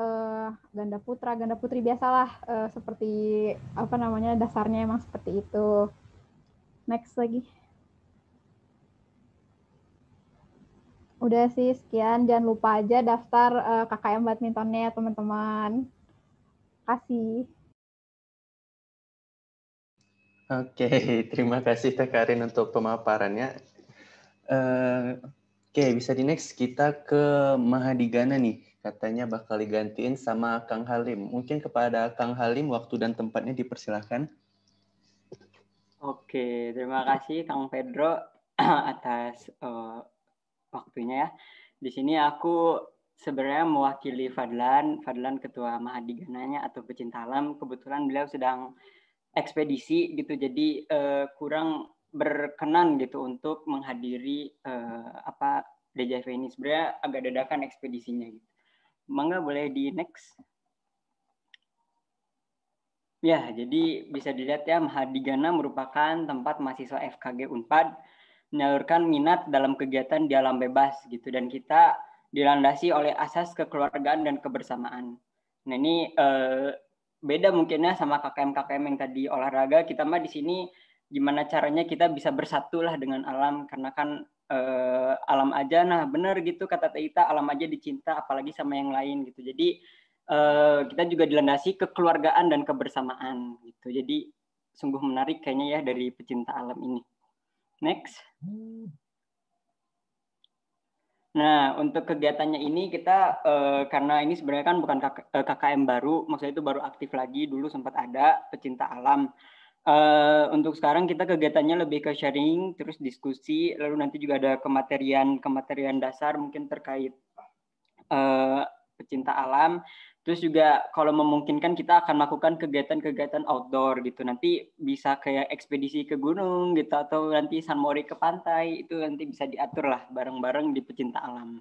S1: uh, ganda putra, ganda putri biasalah. Uh, seperti, apa namanya, dasarnya emang seperti itu. Next lagi. Udah sih, sekian. Jangan lupa aja daftar uh, eh, KKM badmintonnya, teman-teman. Kasih.
S8: Oke, terima kasih Teh Karin untuk pemaparannya. Uh, Oke, okay, bisa di next kita ke Mahadigana nih. Katanya bakal digantiin sama Kang Halim. Mungkin kepada Kang Halim waktu dan tempatnya dipersilahkan.
S2: Oke, terima kasih Kang Pedro atas uh, waktunya ya. Di sini aku sebenarnya mewakili Fadlan, Fadlan ketua Mahadigananya atau pecinta alam. Kebetulan beliau sedang ekspedisi gitu jadi uh, kurang berkenan gitu untuk menghadiri uh, apa DJV ini sebenarnya agak dadakan ekspedisinya gitu. Mangga boleh di next. Ya, jadi bisa dilihat ya Mahadigana merupakan tempat mahasiswa FKG Unpad menyalurkan minat dalam kegiatan di alam bebas gitu dan kita dilandasi oleh asas kekeluargaan dan kebersamaan. Nah ini uh, beda mungkinnya sama KKM-KKM yang tadi olahraga kita mah di sini gimana caranya kita bisa bersatu lah dengan alam karena kan eh, alam aja nah bener gitu kata Teita alam aja dicinta apalagi sama yang lain gitu jadi eh, kita juga dilandasi kekeluargaan dan kebersamaan gitu jadi sungguh menarik kayaknya ya dari pecinta alam ini next hmm. Nah, untuk kegiatannya ini kita uh, karena ini sebenarnya kan bukan KKM eh, baru, maksudnya itu baru aktif lagi. Dulu sempat ada pecinta alam. Uh, untuk sekarang kita kegiatannya lebih ke sharing, terus diskusi, lalu nanti juga ada kematerian kematerian dasar mungkin terkait uh, pecinta alam. Terus juga kalau memungkinkan kita akan melakukan kegiatan-kegiatan outdoor gitu. Nanti bisa kayak ekspedisi ke gunung gitu atau nanti sunmori ke pantai itu nanti bisa diatur lah bareng-bareng di pecinta alam.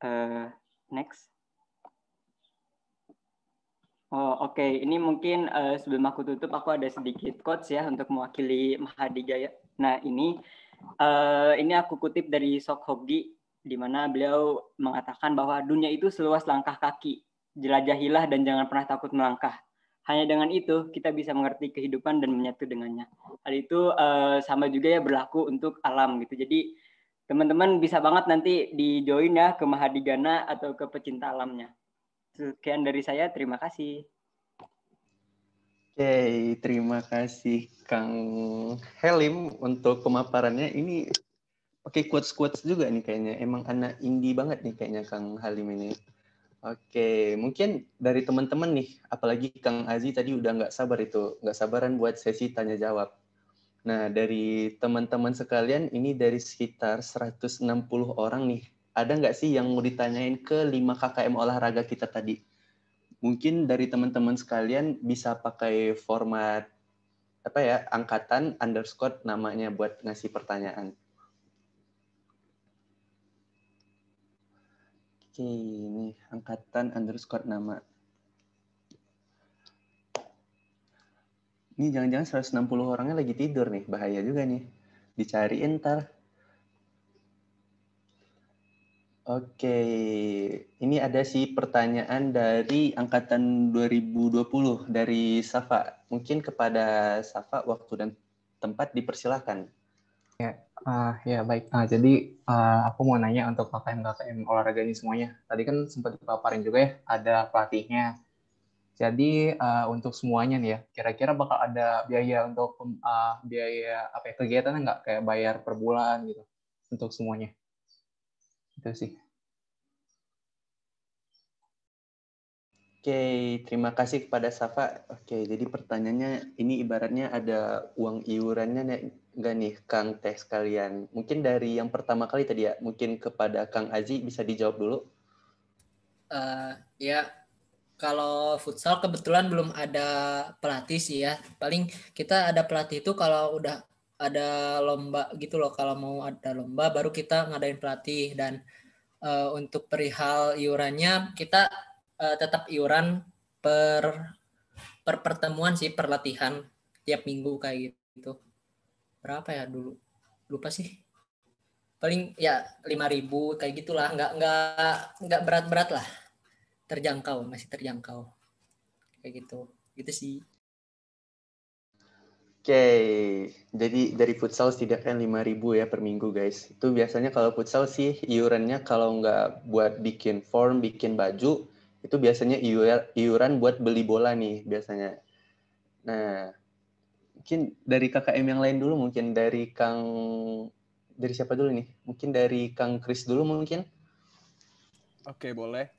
S2: Uh, next. Oh oke, okay. ini mungkin uh, sebelum aku tutup aku ada sedikit quotes ya untuk mewakili Mahadi Jaya. Nah ini uh, ini aku kutip dari Sok Hogi di mana beliau mengatakan bahwa dunia itu seluas langkah kaki, jelajahilah dan jangan pernah takut melangkah. Hanya dengan itu kita bisa mengerti kehidupan dan menyatu dengannya. Hal itu uh, sama juga ya berlaku untuk alam gitu. Jadi teman-teman bisa banget nanti di join ya ke Mahadigana atau ke pecinta alamnya. Sekian dari saya, terima kasih.
S8: Oke, terima kasih Kang Helim untuk pemaparannya. Ini pakai quotes quotes juga nih kayaknya emang anak indie banget nih kayaknya Kang Halim ini Oke, mungkin dari teman-teman nih, apalagi Kang Aziz tadi udah nggak sabar itu, nggak sabaran buat sesi tanya jawab. Nah, dari teman-teman sekalian, ini dari sekitar 160 orang nih. Ada nggak sih yang mau ditanyain ke 5 KKM olahraga kita tadi? Mungkin dari teman-teman sekalian bisa pakai format apa ya, angkatan underscore namanya buat ngasih pertanyaan. Oke, ini angkatan underscore nama. Ini jangan-jangan 160 orangnya lagi tidur nih, bahaya juga nih. Dicari ntar. Oke, ini ada si pertanyaan dari angkatan 2020 dari Safa. Mungkin kepada Safa waktu dan tempat dipersilahkan.
S10: Ya, uh, ya baik. Uh, jadi uh, aku mau nanya untuk
S8: KKM-KKM olahraga ini semuanya. Tadi kan sempat dipaparin
S10: juga ya, ada pelatihnya. Jadi uh, untuk semuanya nih ya, kira-kira bakal ada biaya untuk uh, biaya apa ya, kegiatan nggak kayak bayar per bulan gitu untuk semuanya. Itu sih.
S8: Oke, terima kasih kepada Safa. Oke, jadi pertanyaannya ini ibaratnya ada uang iurannya Enggak nih Kang Teh sekalian. Mungkin dari yang pertama kali tadi ya, mungkin kepada Kang Aji bisa dijawab dulu.
S9: Uh, ya, kalau futsal kebetulan belum ada pelatih sih ya. Paling kita ada pelatih itu kalau udah ada lomba gitu loh. Kalau mau ada lomba baru kita ngadain pelatih dan uh, untuk perihal iurannya kita uh, tetap iuran per per pertemuan sih, perlatihan tiap minggu kayak gitu berapa ya dulu lupa sih paling ya lima ribu kayak gitulah nggak nggak nggak berat berat lah terjangkau masih terjangkau kayak gitu gitu sih
S8: Oke, okay. jadi dari futsal setidaknya ribu ya per minggu guys. Itu biasanya kalau futsal sih iurannya kalau nggak buat bikin form, bikin baju, itu biasanya iuran buat beli bola nih biasanya. Nah, mungkin dari KKM yang lain dulu mungkin dari Kang dari siapa dulu nih? Mungkin dari Kang Kris dulu mungkin.
S10: Oke, boleh.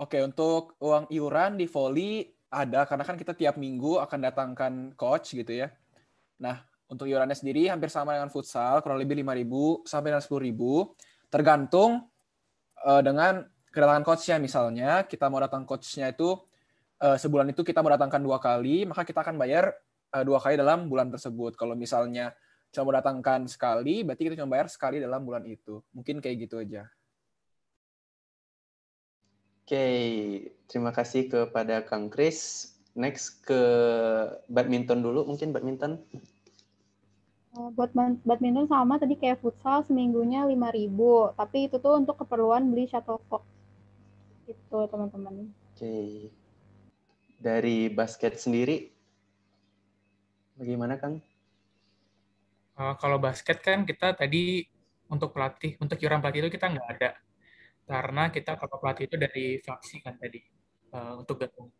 S10: Oke, untuk uang iuran di volley ada karena kan kita tiap minggu akan datangkan coach gitu ya. Nah, untuk iurannya sendiri hampir sama dengan futsal, kurang lebih 5.000 sampai dengan 10.000, tergantung uh, dengan kedatangan coachnya misalnya kita mau datang coachnya itu uh, sebulan itu kita mau datangkan dua kali maka kita akan bayar Eh, dua kali dalam bulan tersebut. Kalau misalnya cuma datangkan sekali, berarti kita cuma bayar sekali dalam bulan itu. Mungkin kayak gitu aja.
S8: Oke, okay. terima kasih kepada Kang Kris. Next ke badminton dulu, mungkin badminton.
S1: Eh, buat badminton sama tadi kayak futsal seminggunya lima ribu tapi itu tuh untuk keperluan beli shuttlecock. Itu
S12: teman-teman.
S8: Oke. Okay. Dari basket sendiri, Bagaimana Kang?
S11: Uh, kalau basket kan kita tadi untuk pelatih, untuk iuran pelatih itu kita nggak ada. Karena kita kalau pelatih itu dari faksi kan tadi, uh, untuk gabung.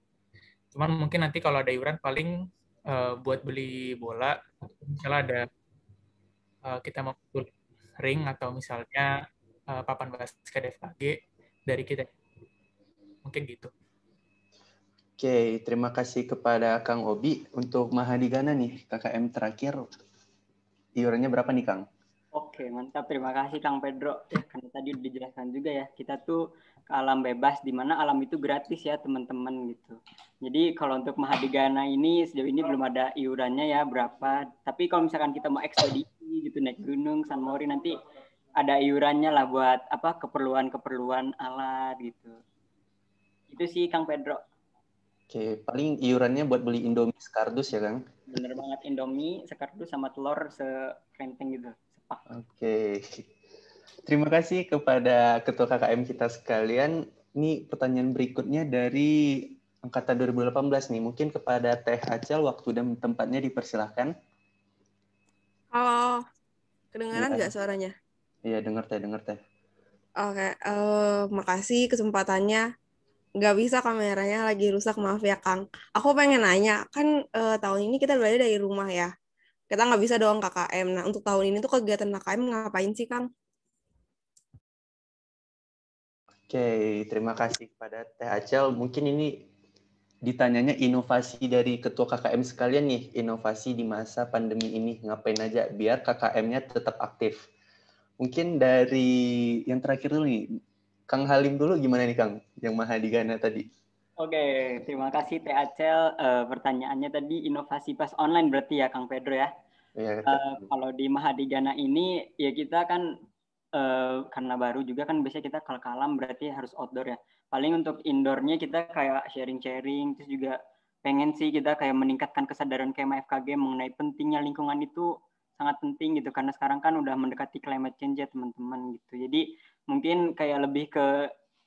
S11: Cuman mungkin nanti kalau ada iuran paling uh, buat beli bola, misalnya ada uh, kita mau beli ring atau misalnya uh, papan basket FKG dari kita.
S2: Mungkin gitu.
S8: Oke, terima kasih kepada Kang Obi untuk Mahadigana nih, KKM terakhir. Iurannya berapa nih, Kang?
S2: Oke, mantap. Terima kasih Kang Pedro. Ya, karena tadi udah dijelaskan juga ya, kita tuh ke alam bebas, di mana alam itu gratis ya, teman-teman gitu. Jadi kalau untuk Mahadigana ini sejauh ini belum ada iurannya ya berapa. Tapi kalau misalkan kita mau ekspedisi gitu naik gunung San Mori nanti ada iurannya lah buat apa keperluan-keperluan alat gitu. Itu sih Kang Pedro.
S8: Oke, paling iurannya buat beli Indomie sekardus ya, Kang?
S2: Bener banget, Indomie sekardus sama telur serenteng gitu, sepak.
S8: Oke. Terima kasih kepada Ketua KKM kita sekalian. Ini pertanyaan berikutnya dari Angkatan 2018 nih. Mungkin kepada Teh Acel, waktu dan tempatnya dipersilahkan.
S13: Halo, kedengaran iya. nggak suaranya?
S8: Iya, dengar Teh, dengar Teh.
S13: Oke, okay. uh, eh, makasih kesempatannya nggak bisa kameranya lagi rusak maaf ya Kang. Aku pengen nanya, kan uh, tahun ini kita berada dari rumah ya. Kita nggak bisa doang KKM. Nah untuk tahun ini tuh kegiatan KKM ngapain sih Kang?
S8: Oke, terima kasih kepada Teh Acel. Mungkin ini ditanyanya inovasi dari ketua KKM sekalian nih, inovasi di masa pandemi ini ngapain aja biar KKM-nya tetap aktif. Mungkin dari yang terakhir dulu nih, Kang Halim dulu gimana nih Kang yang Mahadigana tadi?
S2: Oke, terima kasih Teh Acel. Uh, pertanyaannya tadi inovasi pas online berarti ya Kang Pedro ya? Iya. Eh, kalau di Mahadigana ini ya kita kan uh, karena baru juga kan biasanya kita kalau kalam berarti harus outdoor ya. Paling untuk indoornya kita kayak sharing-sharing terus juga pengen sih kita kayak meningkatkan kesadaran kayak FKG mengenai pentingnya lingkungan itu sangat penting gitu karena sekarang kan udah mendekati climate change ya teman-teman gitu. Jadi mungkin kayak lebih ke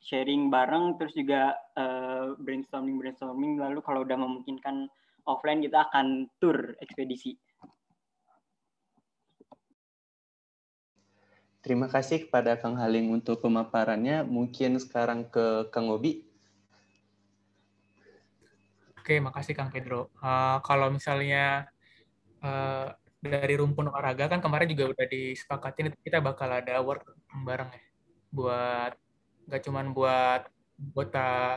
S2: sharing bareng terus juga uh, brainstorming brainstorming lalu kalau udah memungkinkan offline kita akan tour ekspedisi.
S8: Terima kasih kepada Kang Halim untuk pemaparannya. Mungkin sekarang ke Kang Obi.
S11: Oke, makasih Kang Pedro. Uh, kalau misalnya uh, dari rumpun olahraga kan kemarin juga udah disepakati kita bakal ada work bareng ya buat nggak cuman buat buat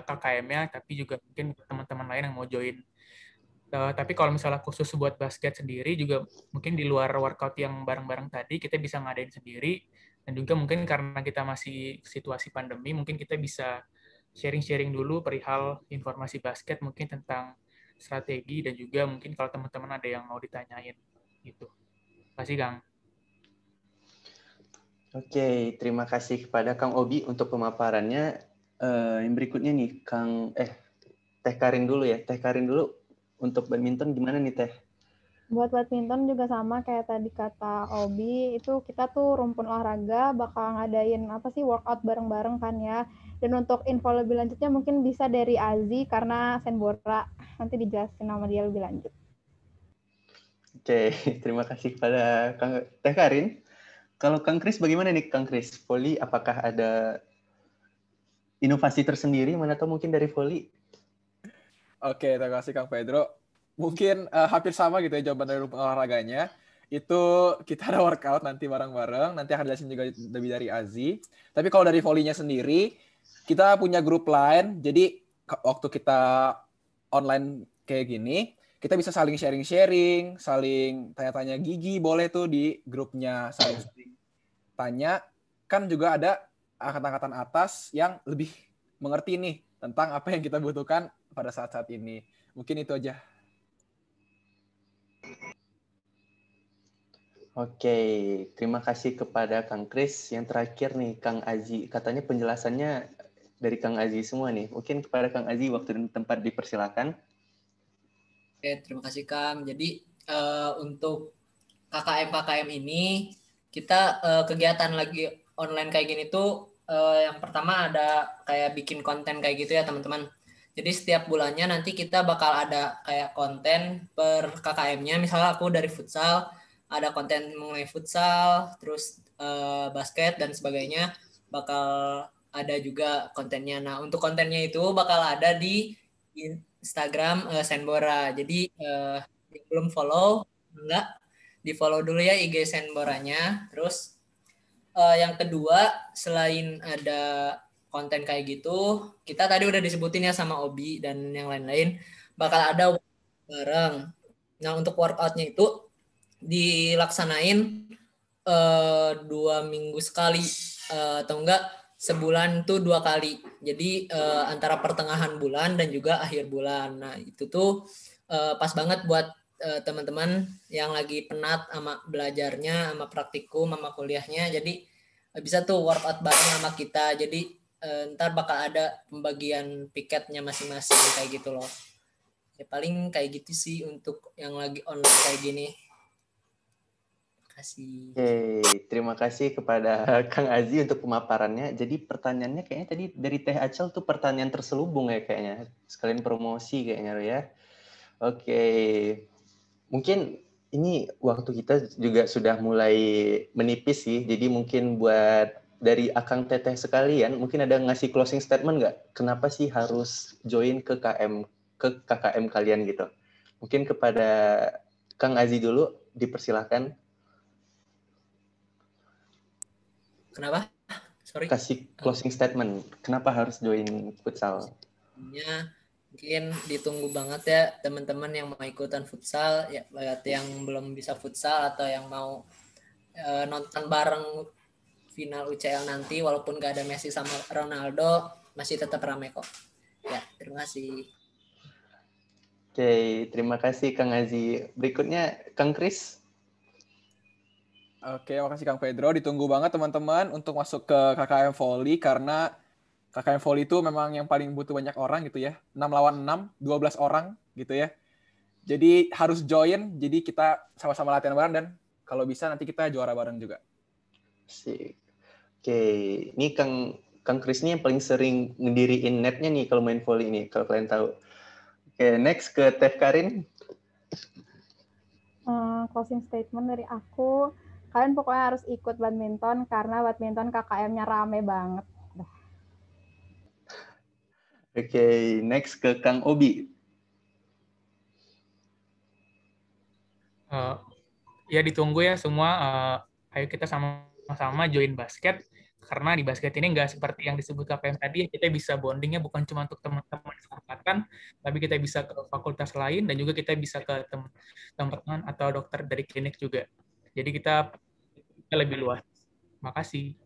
S11: KKM-nya tapi juga mungkin teman-teman lain yang mau join. Uh, tapi kalau misalnya khusus buat basket sendiri juga mungkin di luar workout yang bareng-bareng tadi kita bisa ngadain sendiri dan juga mungkin karena kita masih situasi pandemi mungkin kita bisa sharing-sharing dulu perihal informasi basket mungkin tentang strategi dan juga mungkin kalau teman-teman ada yang mau ditanyain gitu. Terima kasih Kang.
S8: Oke, terima kasih kepada Kang Obi untuk pemaparannya. Uh, yang berikutnya nih, Kang eh Teh Karin dulu ya. Teh Karin dulu untuk badminton gimana nih Teh?
S1: Buat badminton juga sama kayak tadi kata Obi, itu kita tuh rumpun olahraga bakal ngadain apa sih workout bareng-bareng kan ya. Dan untuk info lebih lanjutnya mungkin bisa dari Azi karena Senbora nanti dijelasin sama dia lebih lanjut.
S8: Oke, terima kasih kepada Kang Teh Karin. Kalau Kang Kris bagaimana nih Kang Kris? Voli apakah ada inovasi tersendiri mana atau mungkin dari Voli?
S10: Oke, terima kasih Kang Pedro. Mungkin uh, hampir sama gitu ya jawaban dari olahraganya. Itu kita ada workout nanti bareng-bareng, nanti akan jelasin juga lebih dari Azi. Tapi kalau dari volinya sendiri, kita punya grup lain. Jadi waktu kita online kayak gini, kita bisa saling sharing-sharing, saling tanya-tanya gigi boleh tuh di grupnya saling tanya kan juga ada angkatan-angkatan atas yang lebih mengerti nih tentang apa yang kita butuhkan pada saat-saat ini. Mungkin itu aja.
S8: Oke, terima kasih kepada Kang Kris. Yang terakhir nih, Kang Aji. Katanya penjelasannya dari Kang Aji semua nih. Mungkin kepada Kang Aji waktu dan tempat dipersilakan.
S9: Oke, terima kasih Kang. Jadi uh, untuk KKM-KKM ini kita uh, kegiatan lagi online kayak gini tuh uh, yang pertama ada kayak bikin konten kayak gitu ya teman-teman. Jadi setiap bulannya nanti kita bakal ada kayak konten per KKM-nya. Misalnya aku dari futsal, ada konten mengenai futsal, terus uh, basket dan sebagainya. Bakal ada juga kontennya. Nah, untuk kontennya itu bakal ada di Instagram uh, Senbora. Jadi uh, yang belum follow enggak di follow dulu ya IG Senboranya. Terus uh, yang kedua selain ada konten kayak gitu, kita tadi udah disebutin ya sama Obi dan yang lain-lain bakal ada bareng. Nah untuk workoutnya itu dilaksanain uh, dua minggu sekali uh, atau enggak sebulan tuh dua kali. Jadi uh, antara pertengahan bulan dan juga akhir bulan. Nah itu tuh uh, pas banget buat Eh, teman-teman yang lagi penat sama belajarnya, sama praktikum, sama kuliahnya. Jadi eh, bisa tuh workout bareng sama kita. Jadi eh, ntar bakal ada pembagian piketnya masing-masing kayak gitu loh. Ya paling kayak gitu sih untuk yang lagi online kayak gini. Kasih.
S8: Hey, terima kasih kepada Kang Aziz untuk pemaparannya. Jadi pertanyaannya kayaknya tadi dari Teh Acel tuh pertanyaan terselubung ya kayaknya. Sekalian promosi kayaknya ya. Oke. Okay mungkin ini waktu kita juga sudah mulai menipis sih. Jadi mungkin buat dari Akang Teteh sekalian, mungkin ada ngasih closing statement nggak? Kenapa sih harus join ke KM ke KKM kalian gitu? Mungkin kepada Kang Aziz dulu, dipersilahkan.
S9: Kenapa? Sorry.
S8: Kasih closing statement. Kenapa harus join futsal?
S9: Ya, mungkin ditunggu banget ya teman-teman yang mau ikutan futsal ya buat yang belum bisa futsal atau yang mau e, nonton bareng final UCL nanti walaupun gak ada Messi sama Ronaldo masih tetap ramai kok ya terima kasih
S8: Oke, terima kasih Kang Aziz. Berikutnya Kang Kris.
S10: Oke, makasih Kang
S8: Pedro. Ditunggu banget teman-teman
S10: untuk masuk ke KKM Volley karena KKM volley itu memang yang paling butuh banyak orang gitu ya. 6 lawan 6, 12 orang gitu ya. Jadi harus join, jadi kita sama-sama latihan bareng dan kalau bisa nanti kita juara bareng juga.
S8: Sih. Oke, ini Kang Kang Kris ini yang paling sering ngediriin netnya nih kalau main volley ini, kalau kalian tahu. Oke, next ke Tef Karin.
S1: Uh, closing statement dari aku, kalian pokoknya harus ikut badminton karena badminton KKM-nya rame banget
S8: Oke, okay, next ke Kang Obi.
S11: Uh, ya ditunggu ya semua. Uh, ayo kita sama-sama join basket karena di basket ini nggak seperti yang disebut KPM tadi. Kita bisa bondingnya bukan cuma untuk teman-teman sekolahkan tapi kita bisa ke fakultas lain dan juga kita bisa ke teman-teman atau dokter dari klinik juga. Jadi kita lebih luas. Makasih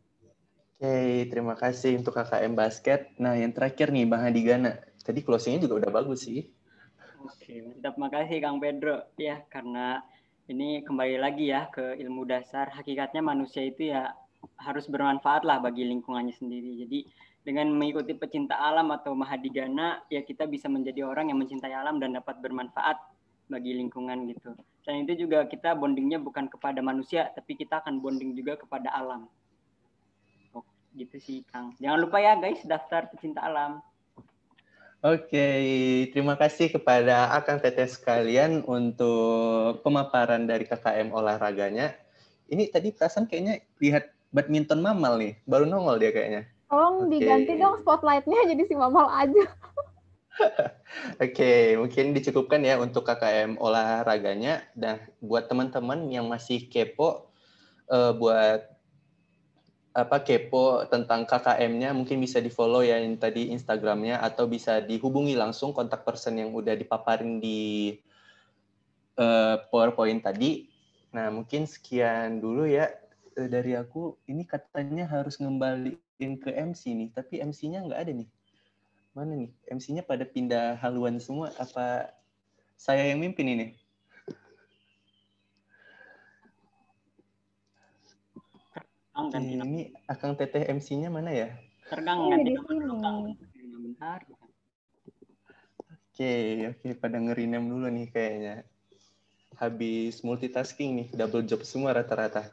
S8: okay, terima kasih untuk KKM Basket. Nah, yang terakhir nih, Bang Hadigana. Tadi closingnya juga udah bagus sih.
S2: Oke, okay, terima kasih Kang Pedro. Ya, karena ini kembali lagi ya ke ilmu dasar. Hakikatnya manusia itu ya harus bermanfaat lah bagi lingkungannya sendiri. Jadi dengan mengikuti pecinta alam atau mahadigana, ya kita bisa menjadi orang yang mencintai alam dan dapat bermanfaat bagi lingkungan gitu. Dan itu juga kita bondingnya bukan kepada manusia, tapi kita akan bonding juga kepada alam gitu sih Kang. Jangan lupa ya guys daftar pecinta alam.
S8: Oke, terima kasih kepada Akang Teteh sekalian untuk pemaparan dari KKM olahraganya. Ini tadi perasaan kayaknya lihat badminton mamal nih, baru nongol dia kayaknya.
S1: Tolong okay. diganti dong spotlightnya jadi si mamal aja.
S8: Oke, okay, mungkin dicukupkan ya untuk KKM olahraganya. Dan buat teman-teman yang masih kepo, eh, buat apa kepo tentang KKM-nya mungkin bisa di follow ya yang tadi Instagramnya atau bisa dihubungi langsung kontak person yang udah dipaparin di uh, PowerPoint tadi. Nah mungkin sekian dulu ya eh, dari aku. Ini katanya harus ngembaliin ke MC nih, tapi MC-nya nggak ada nih. Mana nih? MC-nya pada pindah haluan semua. Apa saya yang mimpin ini? Kan ini, ini akang teteh MC-nya mana ya
S2: tergang oh, di sini bentar
S8: Oke, oke, okay. pada ngerinem dulu nih kayaknya. Habis multitasking nih, double job semua rata-rata.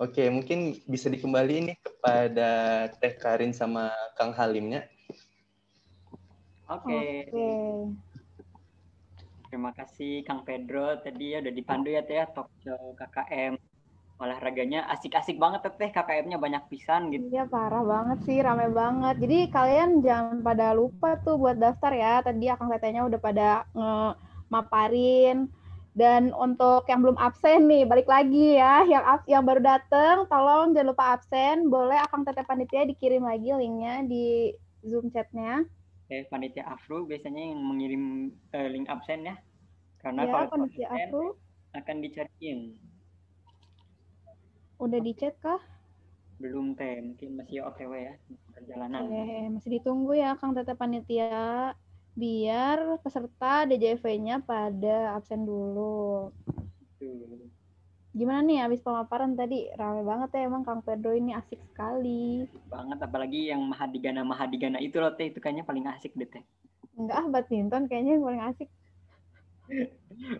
S8: Oke, okay, mungkin bisa dikembali ini kepada Teh Karin sama Kang Halimnya.
S2: Oke. Okay. Terima kasih Kang Pedro tadi ya udah dipandu ya Teh ya, Talkshow KKM olahraganya asik-asik banget teteh KKM-nya banyak pisan gitu.
S1: Iya parah banget sih, rame banget. Jadi kalian jangan pada lupa tuh buat daftar ya. Tadi akang tetehnya udah pada nge-maparin. Dan untuk yang belum absen nih, balik lagi ya. Yang yang baru dateng, tolong jangan lupa absen. Boleh akang teteh panitia dikirim lagi linknya di Zoom chatnya.
S2: Eh, panitia afro biasanya yang mengirim eh, link absen ya. Karena ya, kalau
S1: panitia absen,
S2: akan dicariin.
S1: Udah di chat kah?
S2: Belum teh, mungkin masih OTW ya perjalanan. Oke, okay.
S1: masih ditunggu ya Kang Tete panitia biar peserta DJV-nya pada absen dulu. Gimana nih abis pemaparan tadi? Rame banget ya emang Kang Pedro ini asik
S2: sekali. Banget, apalagi yang Mahadigana-Mahadigana itu loh Teh, itu kayaknya paling asik deh Teh.
S1: Enggak ah, badminton kayaknya yang paling asik.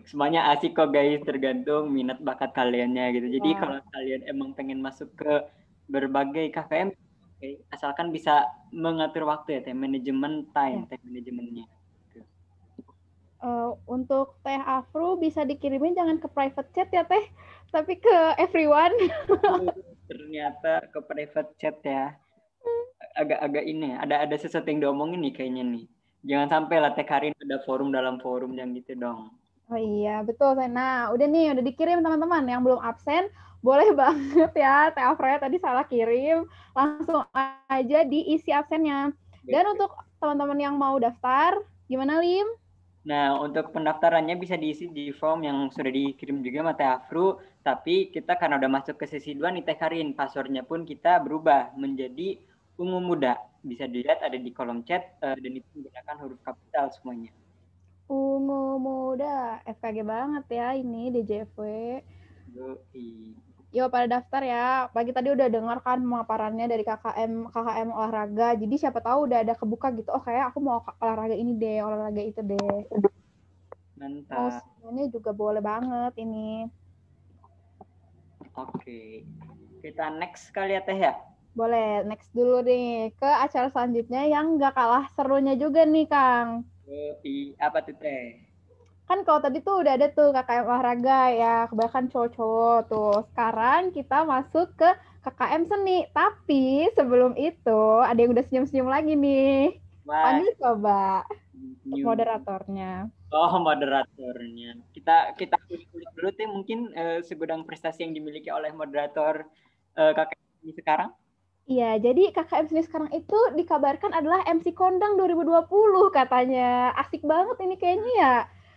S2: Semuanya asik kok guys, tergantung minat bakat kaliannya gitu. Jadi iya. kalau kalian emang pengen masuk ke berbagai KKM, okay, asalkan bisa mengatur waktu ya, teh manajemen time, yeah. Iya. time manajemennya.
S1: Uh, untuk Teh afro bisa dikirimin jangan ke private chat ya Teh, tapi ke everyone.
S2: Ternyata ke private chat ya. Hmm. Agak-agak ini ya, ada ada sesuatu yang diomongin nih kayaknya nih. Jangan sampai latek hari ini ada forum dalam forum yang gitu dong.
S1: Oh iya, betul. Nah, udah nih, udah dikirim teman-teman. Yang belum absen, boleh banget ya. Teh Afroya tadi salah kirim. Langsung aja diisi absennya. Dan untuk teman-teman yang mau daftar, gimana Lim?
S2: Nah, untuk pendaftarannya bisa diisi di form yang sudah dikirim juga sama Teh Afru, tapi kita karena udah masuk ke sesi 2 nih Teh Karin, passwordnya pun kita berubah menjadi ungu muda. Bisa dilihat ada di kolom chat uh, dan itu menggunakan huruf kapital semuanya.
S1: Ungu muda, FKG banget ya ini djv
S2: Yoi.
S1: Yo pada daftar ya. Pagi tadi udah dengar kan pemaparannya dari KKM KKM olahraga. Jadi siapa tahu udah ada kebuka gitu. Oh kayak aku mau olahraga ini deh, olahraga itu deh. Mantap. Oh, semuanya juga boleh banget ini.
S2: Oke. Okay. Kita next kali ya Teh ya.
S1: Boleh, next dulu nih ke acara selanjutnya yang gak kalah serunya juga nih, Kang.
S2: tapi apa tuh teh?
S1: Kan kalau tadi tuh udah ada tuh KKM olahraga ya, bahkan cowok-cowok tuh. Sekarang kita masuk ke KKM seni, tapi sebelum itu ada yang udah senyum-senyum lagi nih. Panggil coba moderatornya.
S2: Oh, moderatornya. Kita kita kulik dulu teh mungkin uh, segudang prestasi yang dimiliki oleh moderator uh, eh, KKM sekarang.
S1: Iya, jadi kakak MC sekarang itu dikabarkan adalah MC Kondang 2020 katanya. Asik banget ini kayaknya ya.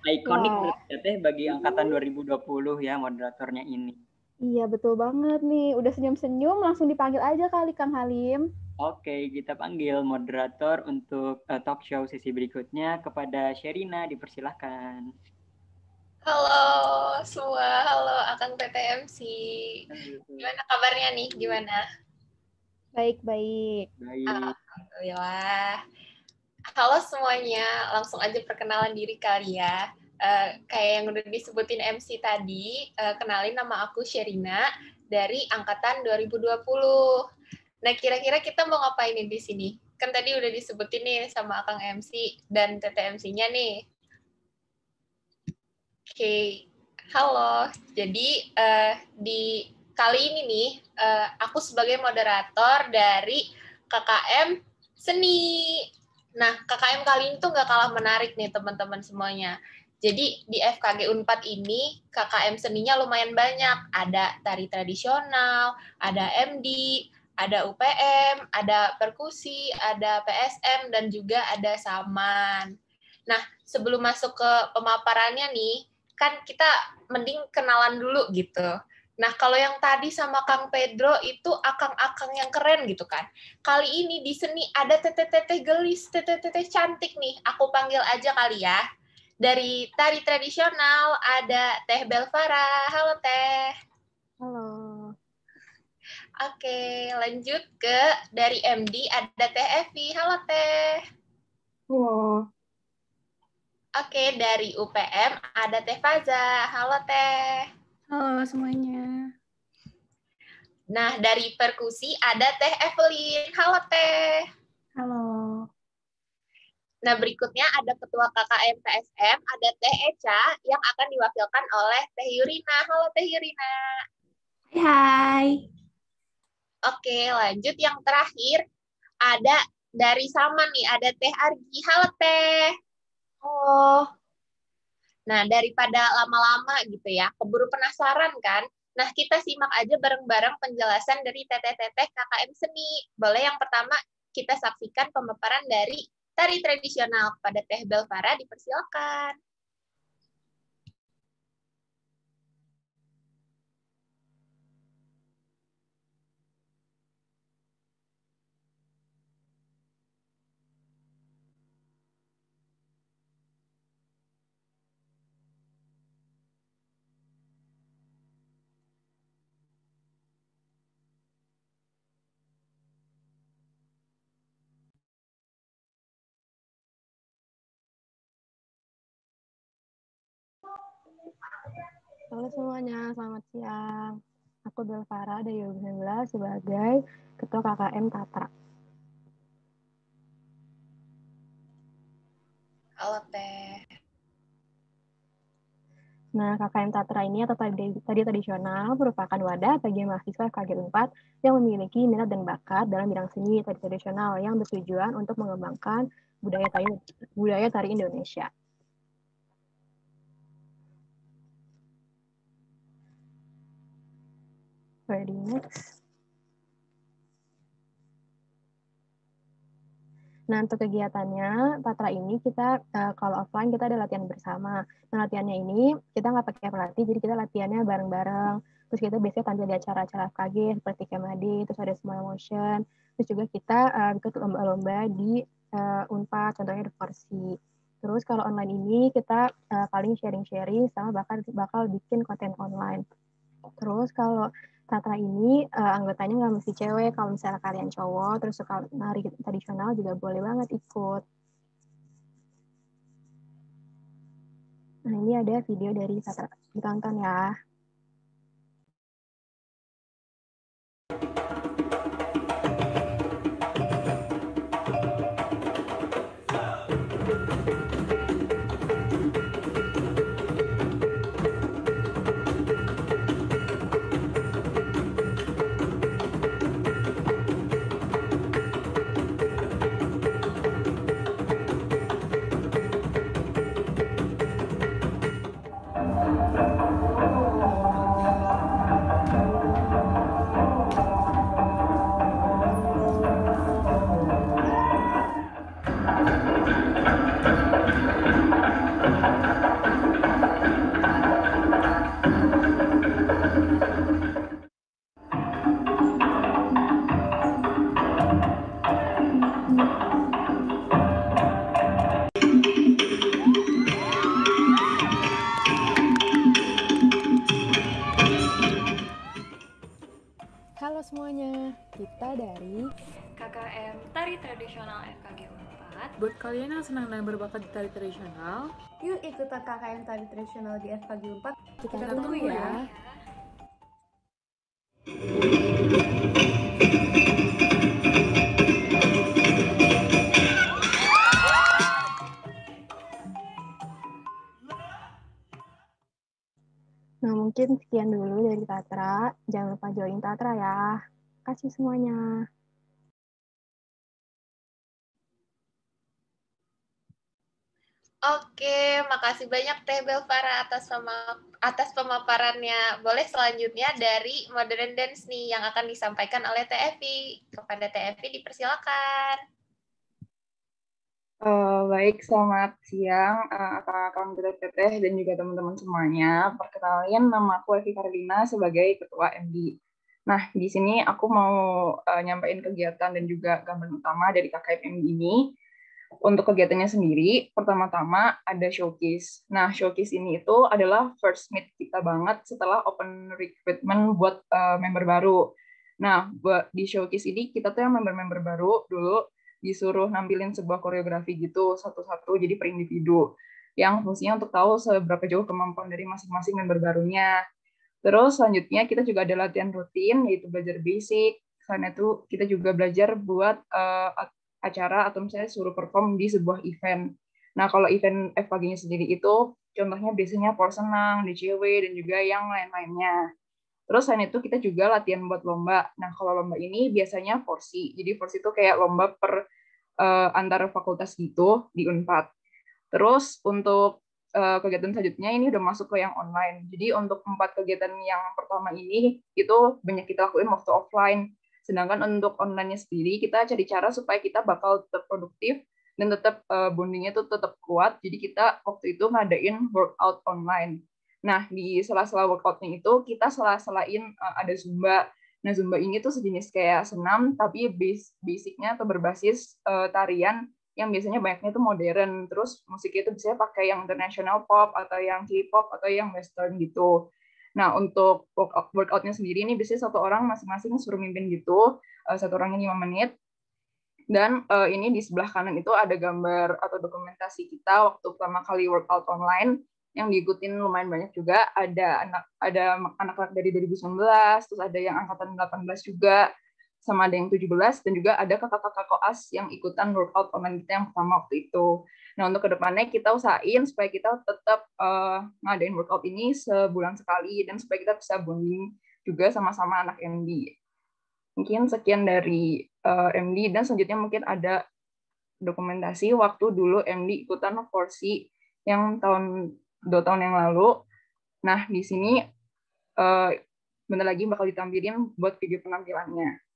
S2: Ikonik ya teh bagi iya. angkatan hmm. 2020 ya moderatornya ini.
S1: Iya, betul banget nih. Udah senyum-senyum langsung dipanggil aja kali Kang Halim.
S2: Oke, kita panggil moderator untuk uh, talk show sesi berikutnya kepada Sherina, dipersilahkan.
S1: Halo
S6: semua, halo Akang PTMC. Gimana kabarnya nih? Gimana?
S1: Baik, baik. Baik.
S6: Alhamdulillah. Halo semuanya, langsung aja perkenalan diri kali ya. Uh, kayak yang udah disebutin MC tadi, uh, kenalin nama aku Sherina dari angkatan 2020. Nah, kira-kira kita mau ngapain nih di sini? Kan tadi udah disebutin nih sama Akang MC dan TTMC-nya nih. Oke, okay. halo. Jadi uh, di kali ini nih uh, aku sebagai moderator dari KKM Seni. Nah, KKM kali ini tuh nggak kalah menarik nih teman-teman semuanya. Jadi di FKG Unpad ini KKM seninya lumayan banyak. Ada tari tradisional, ada MD, ada UPM, ada perkusi, ada PSM, dan juga ada saman. Nah, sebelum masuk ke pemaparannya nih, kan kita mending kenalan dulu gitu. Nah, kalau yang tadi sama Kang Pedro itu akang-akang yang keren gitu kan. Kali ini di seni ada teteh tete gelis, teteh tete cantik nih. Aku panggil aja kali ya. Dari tari tradisional ada Teh Belvara. Halo Teh. Halo. Oke, lanjut ke dari MD ada Teh Evi. Halo Teh. Halo. Oke, dari UPM ada Teh Faza. Halo Teh. Halo semuanya. Nah, dari perkusi ada Teh Evelyn. Halo Teh. Halo. Nah, berikutnya ada Ketua KKM PSM, ada Teh Eca yang akan diwakilkan oleh Teh Yurina. Halo Teh Yurina.
S5: Hai. hai.
S6: Oke, lanjut yang terakhir ada dari sama nih, ada Teh Argi. Halo Teh. Oh. Nah, daripada lama-lama gitu ya, keburu penasaran kan? Nah, kita simak aja bareng-bareng penjelasan dari teteh-teteh KKM Seni. Boleh yang pertama kita saksikan pemaparan dari tari tradisional pada Teh Belvara, dipersilakan.
S14: Halo semuanya, selamat siang. Aku Belvara dari 2019 sebagai Ketua KKM Tatra. Halo Teh. Nah, KKM Tatra ini atau tadi, tradisional merupakan wadah bagi mahasiswa FKG 4 yang memiliki minat dan bakat dalam bidang seni tadi tradisional yang bertujuan untuk mengembangkan budaya tari, budaya tari Indonesia. ready next. Nah, untuk kegiatannya, Patra ini kita uh, kalau offline kita ada latihan bersama. Nah, latihannya ini kita nggak pakai pelatih, jadi kita latihannya bareng-bareng. Terus kita biasanya tampil di acara-acara FKG seperti Kemadi, terus ada semua Motion. Terus juga kita uh, ikut lomba-lomba di uh, UNPAD, contohnya di Forsi. Terus kalau online ini kita uh, paling sharing-sharing sama bakal bakal bikin konten online. Terus kalau tata ini uh, anggotanya nggak mesti cewek, kalau misalnya kalian cowok, terus suka nari tradisional juga boleh banget ikut. Nah ini ada video dari tata, ditonton ya.
S1: kita
S5: dari KKM Tari Tradisional FKG Unpad. Buat kalian yang senang dan berbakat
S9: di tari tradisional,
S4: yuk ikutan KKM Tari Tradisional di FKG Unpad. Kita, kita tunggu, tunggu
S9: ya. ya.
S14: Nah, mungkin sekian dulu dari Tatra. Jangan lupa join Tatra ya kasih semuanya.
S6: Oke, makasih banyak Teh Belvara atas pema atas pemaparannya. Boleh selanjutnya dari Modern Dance nih yang akan disampaikan oleh TFP Kepada TFP dipersilakan.
S12: Uh, baik, selamat siang uh, eh, akang kawan kita teteh dan juga teman-teman semuanya. Perkenalkan nama aku Evi Karlina sebagai Ketua MD Nah, di sini aku mau uh, nyampaikan kegiatan dan juga gambar utama dari KKM ini. Untuk kegiatannya sendiri, pertama-tama ada showcase. Nah, showcase ini itu adalah first meet kita banget setelah open recruitment buat uh, member baru. Nah, di showcase ini kita tuh yang member-member baru dulu disuruh nampilin sebuah koreografi gitu satu-satu jadi per individu yang fungsinya untuk tahu seberapa jauh kemampuan dari masing-masing member barunya. Terus selanjutnya kita juga ada latihan rutin yaitu belajar basic. Karena itu kita juga belajar buat uh, acara atau misalnya suruh perform di sebuah event. Nah kalau event FKG-nya sendiri itu contohnya biasanya for senang, DCW, dan juga yang lain-lainnya. Terus selain itu kita juga latihan buat lomba. Nah kalau lomba ini biasanya forsi, Jadi forsi itu kayak lomba per uh, eh, antara fakultas gitu di Unpad. Terus untuk Eh, kegiatan selanjutnya ini udah masuk ke yang online. Jadi untuk empat kegiatan yang pertama ini itu banyak kita lakuin waktu offline. Sedangkan untuk online sendiri kita cari cara supaya kita bakal tetap produktif dan tetap uh, bondingnya tuh tetap kuat. Jadi kita waktu itu ngadain workout online. Nah di sela-sela workoutnya itu kita sela-selain uh, ada zumba. Nah zumba ini tuh sejenis kayak senam tapi base, basicnya atau berbasis uh, tarian yang biasanya banyaknya itu modern terus musiknya itu biasanya pakai yang international pop atau yang hip pop atau yang western gitu nah untuk workout, workoutnya sendiri ini biasanya satu orang masing-masing suruh mimpin gitu eh, satu orangnya lima menit dan uh, ini di sebelah kanan itu ada gambar atau dokumentasi kita waktu pertama kali workout online yang diikutin lumayan banyak juga ada anak ada anak-anak dari 2019 terus ada yang angkatan 18 juga sama ada yang 17 dan juga ada kakak-kakak koas yang ikutan workout online kita yang pertama waktu itu. Nah untuk kedepannya kita usahain supaya kita tetap uh, ngadain workout ini sebulan sekali dan supaya kita bisa bonding juga sama-sama anak MD. Mungkin sekian dari uh, eh, MD dan selanjutnya mungkin ada dokumentasi waktu dulu MD ikutan porsi yang tahun dua tahun yang lalu. Nah di sini uh, eh, bener lagi bakal ditampilin buat video penampilannya.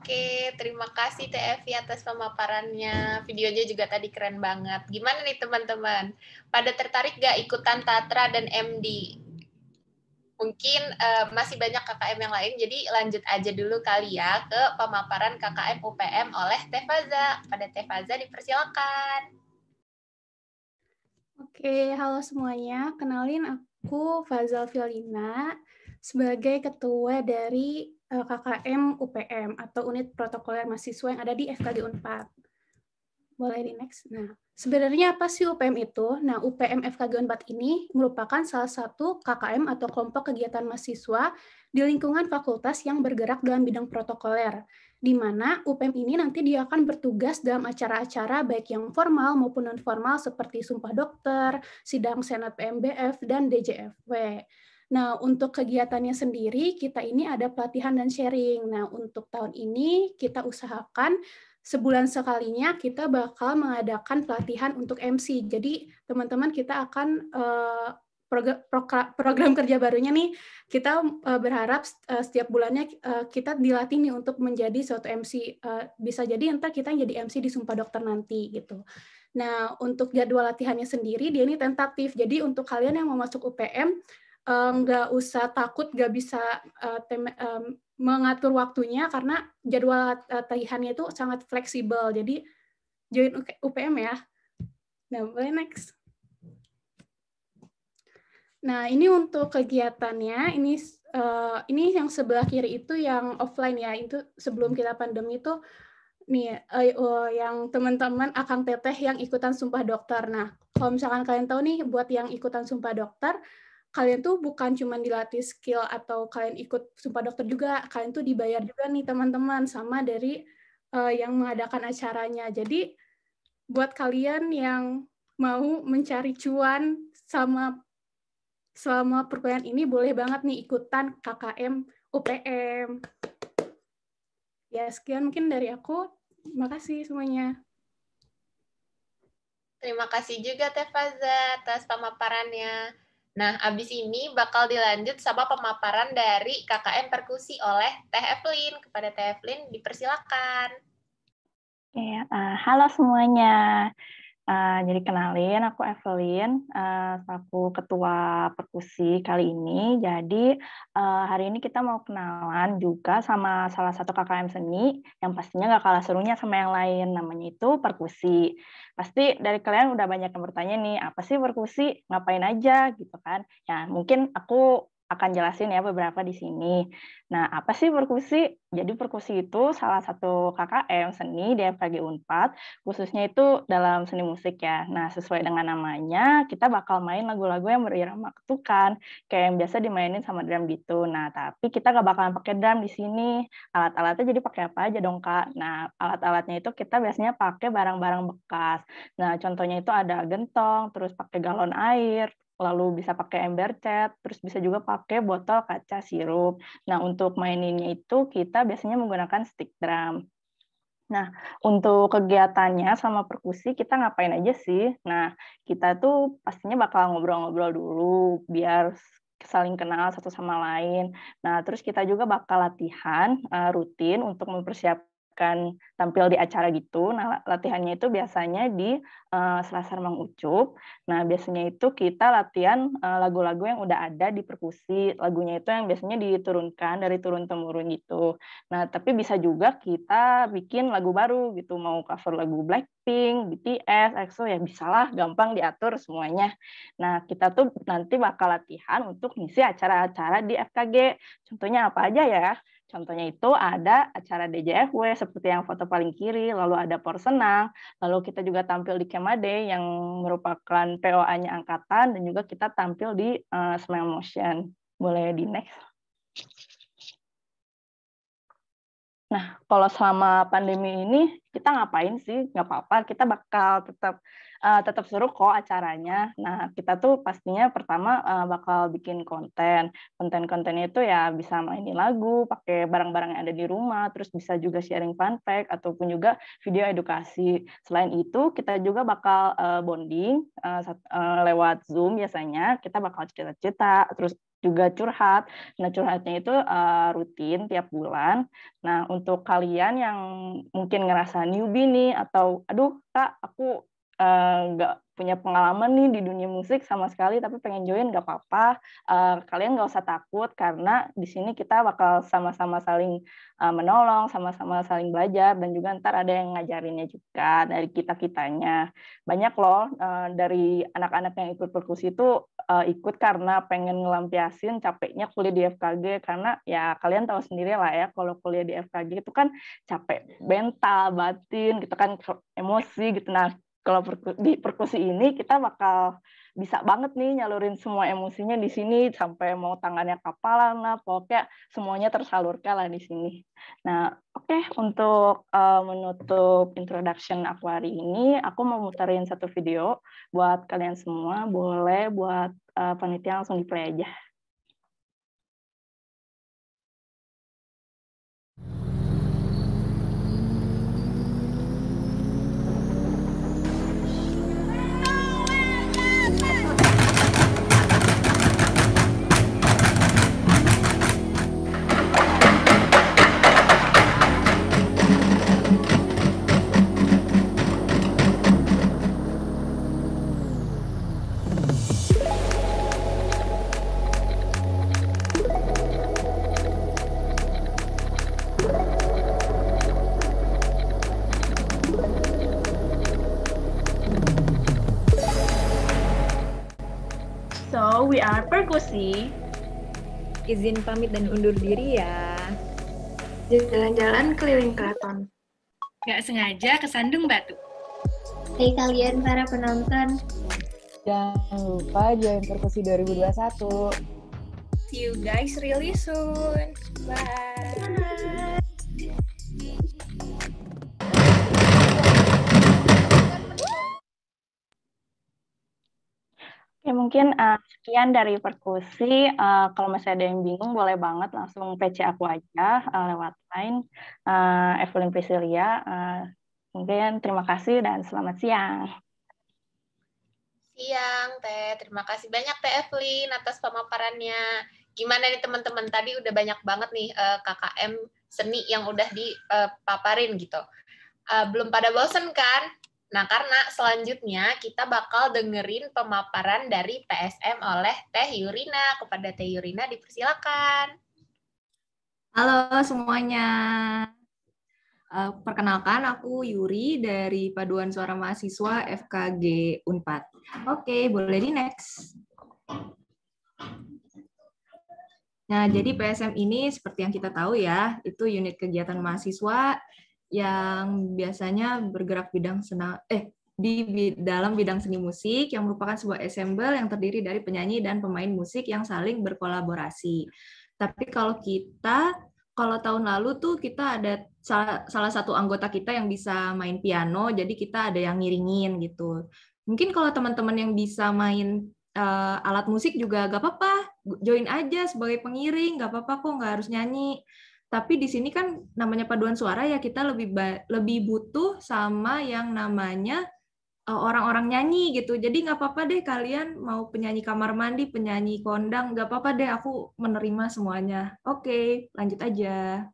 S6: Oke, terima kasih TF atas pemaparannya. Videonya juga tadi keren banget. Gimana nih teman-teman? Pada tertarik gak ikutan Tatra dan MD? Mungkin uh, masih banyak KKM yang lain, jadi lanjut aja dulu kali ya ke pemaparan KKM UPM oleh Tefaza. Pada Tefaza dipersilakan.
S4: Oke, halo semuanya. Kenalin aku Fazal Filina sebagai ketua dari Eh, KKM UPM atau unit protokoler mahasiswa yang ada di FKG Unpad. Boleh di next. Nah, sebenarnya apa sih UPM itu? Nah, UPM FKG Unpad ini merupakan salah satu KKM atau kelompok kegiatan mahasiswa di lingkungan fakultas yang bergerak dalam bidang protokoler, di mana UPM ini nanti dia akan bertugas dalam acara-acara baik yang formal maupun non-formal seperti sumpah dokter, sidang senat PMBF, dan DJFW. Nah, untuk kegiatannya sendiri, kita ini ada pelatihan dan sharing. Nah, untuk tahun ini kita usahakan sebulan sekalinya kita bakal mengadakan pelatihan untuk MC. Jadi, teman-teman kita akan eh, program kerja barunya nih kita eh, berharap eh, setiap bulannya kita dilatih nih untuk menjadi suatu MC bisa jadi nanti kita jadi MC di Sumpah Dokter nanti gitu. Nah, untuk jadwal latihannya sendiri dia ini tentatif. Jadi untuk kalian yang mau masuk UPM nggak uh, usah takut nggak bisa uh, tem um, mengatur waktunya karena jadwal e, tagihannya itu sangat fleksibel. Jadi join UPM ya. Nah, boleh next. Nah, ini untuk kegiatannya, ini uh, ini yang sebelah kiri itu yang offline ya. Itu sebelum kita pandemi itu nih uh, yang teman-teman akan Teteh yang ikutan sumpah dokter. Nah, kalau misalkan kalian tahu nih buat yang ikutan sumpah dokter, kalian tuh bukan cuma dilatih skill atau kalian ikut sumpah dokter juga, kalian tuh dibayar juga nih teman-teman sama dari uh, yang mengadakan acaranya. Jadi buat kalian yang mau mencari cuan sama selama perkuliahan ini boleh banget nih ikutan KKM UPM. Ya, sekian mungkin dari aku. Terima kasih semuanya.
S6: Terima kasih juga Tefaza atas pemaparannya. Nah, abis ini bakal dilanjut sama pemaparan dari KKM Perkusi oleh Teh Evelyn. Kepada Teh Evelyn, dipersilakan.
S13: Oke, uh, halo semuanya. Eh, jadi kenalin, aku Evelyn, uh, selaku ketua perkusi kali ini. Jadi uh, hari ini kita mau kenalan juga sama salah satu KKM seni yang pastinya nggak kalah serunya sama yang lain. Namanya itu perkusi. Pasti dari kalian udah banyak yang bertanya nih, apa sih perkusi? Ngapain aja gitu kan? Ya mungkin aku akan jelasin ya beberapa di sini. Nah, apa sih perkusi? Jadi perkusi itu salah satu KKM seni di FKG Unpad, khususnya itu dalam seni musik ya. Nah, sesuai dengan namanya, kita bakal main lagu-lagu yang berirama ketukan, kayak yang biasa dimainin sama drum gitu. Nah, tapi kita gak bakalan pakai drum di sini. Alat-alatnya jadi pakai apa aja dong, Kak? Nah, alat-alatnya itu kita biasanya pakai barang-barang bekas. Nah, contohnya itu ada gentong, terus pakai galon air, lalu bisa pakai ember cat, terus bisa juga pakai botol kaca sirup. Nah, untuk maininnya itu kita biasanya menggunakan stick drum. Nah, untuk kegiatannya sama perkusi kita ngapain aja sih? Nah, kita tuh pastinya bakal ngobrol-ngobrol dulu biar saling kenal satu sama lain. Nah, terus kita juga bakal latihan uh, rutin untuk mempersiapkan akan tampil di acara gitu. Nah, latihannya itu biasanya di uh, eh, Selasar mengucup. Nah, biasanya itu kita latihan eh, lagu-lagu uh, yang udah ada di perkusi. Lagunya itu yang biasanya diturunkan dari turun-temurun gitu. Nah, tapi bisa juga kita bikin lagu baru gitu. Mau cover lagu Blackpink, BTS, EXO, ya bisalah gampang diatur semuanya. Nah, kita tuh nanti bakal latihan untuk ngisi acara-acara di FKG. Contohnya apa aja ya? Contohnya itu ada acara DJFW seperti yang foto paling kiri, lalu ada Porsenang, lalu kita juga tampil di Kemade yang merupakan POA-nya angkatan, dan juga kita tampil di uh, eh, Smell Motion. Boleh di next. Nah, kalau selama pandemi ini kita ngapain sih? Nggak apa-apa, kita bakal tetap uh, eh, tetap seru kok acaranya. Nah, kita tuh pastinya pertama uh, bakal bikin konten. konten konten itu ya bisa mainin lagu, pakai barang-barang yang ada di rumah, terus bisa juga sharing fun fact ataupun juga video edukasi. Selain itu, kita juga bakal uh, bonding uh, uh, lewat Zoom biasanya. Kita bakal cerita-cerita, terus juga curhat. Nah, curhatnya itu uh, rutin tiap bulan. Nah, untuk kalian yang mungkin ngerasa newbie nih atau aduh, Kak, aku Eh, nggak uh, punya pengalaman nih di dunia musik sama sekali tapi pengen join nggak apa-apa uh, kalian nggak usah takut karena di sini kita bakal sama-sama saling uh, menolong sama-sama saling belajar dan juga ntar ada yang ngajarinnya juga dari kita kitanya banyak loh uh, dari anak-anak yang ikut perkusi itu uh, ikut karena pengen ngelampiasin capeknya kuliah di FKG karena ya kalian tahu sendiri lah ya kalau kuliah di FKG itu kan capek mental batin gitu kan emosi gitu nah kalau perku, di perkusi ini kita bakal bisa banget nih nyalurin semua emosinya di sini sampai mau tangannya kapalan lah pokoknya semuanya tersalurkan lah di sini. Nah, oke okay, untuk uh, menutup introduction aku hari ini aku mau muterin satu video buat kalian semua boleh buat uh, panitia langsung di play aja.
S5: aku sih izin pamit dan undur diri ya. Jalan-jalan keliling keraton.
S13: Gak sengaja kesandung batu.
S5: Hai hey,
S14: kalian para penonton. Jangan lupa join perkusi
S1: 2021.
S5: See you guys really soon. Bye. Bye.
S13: mungkin uh, sekian dari perkusi. Uh, kalau masih ada yang bingung, boleh banget langsung PC aku aja uh, lewat line uh, Evelyn Priscilia. Uh, mungkin terima kasih dan selamat siang.
S6: Siang, Teh. Terima kasih banyak, Teh Evelyn, atas pemaparannya. Gimana nih teman-teman? Tadi udah banyak banget nih uh, KKM seni yang udah dipaparin gitu. Uh, belum pada bosen kan? Nah, karena selanjutnya kita bakal dengerin pemaparan dari PSM oleh Teh Yurina. Kepada Teh
S5: Yurina dipersilakan. Halo semuanya. Eh, perkenalkan aku Yuri dari Paduan Suara Mahasiswa FKG Unpad. Oke, boleh di next. Nah, jadi PSM ini seperti yang kita tahu ya, itu unit kegiatan mahasiswa yang biasanya bergerak bidang sena eh di dalam bidang seni musik yang merupakan sebuah ensemble yang terdiri dari penyanyi dan pemain musik yang saling berkolaborasi. Tapi kalau kita kalau tahun lalu tuh kita ada salah, salah satu anggota kita yang bisa main piano, jadi kita ada yang ngiringin gitu. Mungkin kalau teman-teman yang bisa main uh, alat musik juga gak apa-apa, join aja sebagai pengiring, gak apa-apa kok gak harus nyanyi tapi di sini kan namanya paduan suara ya kita lebih lebih butuh sama yang namanya eh, orang-orang nyanyi gitu. Jadi nggak apa-apa deh kalian mau penyanyi kamar mandi, penyanyi kondang, nggak apa-apa deh aku menerima semuanya. Oke, lanjut aja.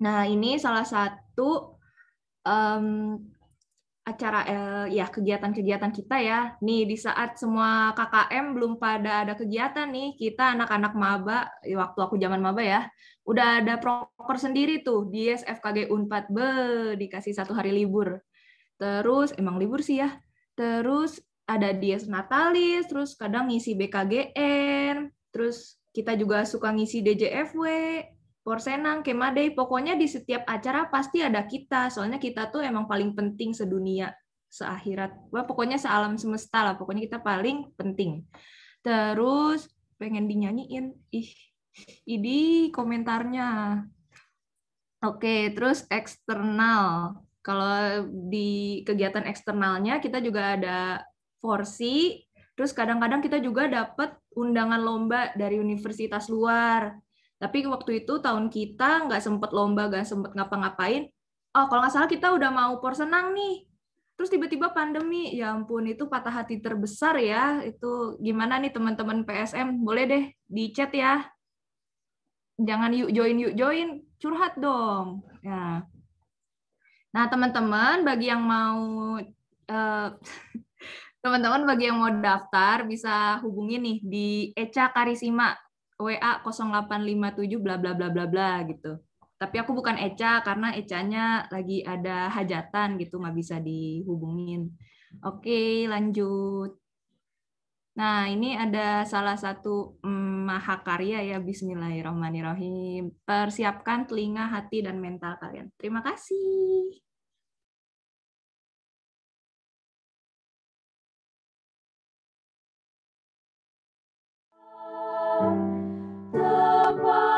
S5: Nah ini salah satu um, acara eh, ya kegiatan-kegiatan kita ya. Nih di saat semua KKM belum pada ada kegiatan nih, kita anak-anak maba waktu aku zaman maba ya, udah ada proker sendiri tuh di SFKG Unpad be dikasih satu hari libur. Terus emang libur sih ya. Terus ada Dies Natalis, terus kadang ngisi BKGN, terus kita juga suka ngisi DJFW, Porsenang, Kemadei, pokoknya di setiap acara pasti ada kita. Soalnya kita tuh emang paling penting sedunia, seakhirat. Wah, pokoknya sealam semesta lah. Pokoknya kita paling penting. Terus pengen dinyanyiin. Ih, ini komentarnya. Oke, terus eksternal. Kalau di kegiatan eksternalnya kita juga ada porsi, terus kadang-kadang kita juga dapat undangan lomba dari universitas luar tapi waktu itu tahun kita nggak sempet lomba, nggak sempet ngapa-ngapain. Oh, kalau nggak salah kita udah mau por senang nih. Terus tiba-tiba pandemi, ya ampun itu patah hati terbesar ya. Itu gimana nih teman-teman PSM? Boleh deh di chat ya. Jangan yuk join yuk join, curhat dong. Ya. Nah teman-teman bagi yang mau eh, teman-teman bagi yang mau daftar bisa hubungi nih di Eca Karisima WA 0857 bla bla bla bla bla gitu. Tapi aku bukan Eca karena Eca nya lagi ada hajatan gitu nggak bisa dihubungin. Oke, lanjut. Nah, ini ada salah satu mahakarya ya bismillahirrahmanirrahim. Persiapkan telinga, hati dan mental kalian. Terima kasih.
S11: thank you Papa.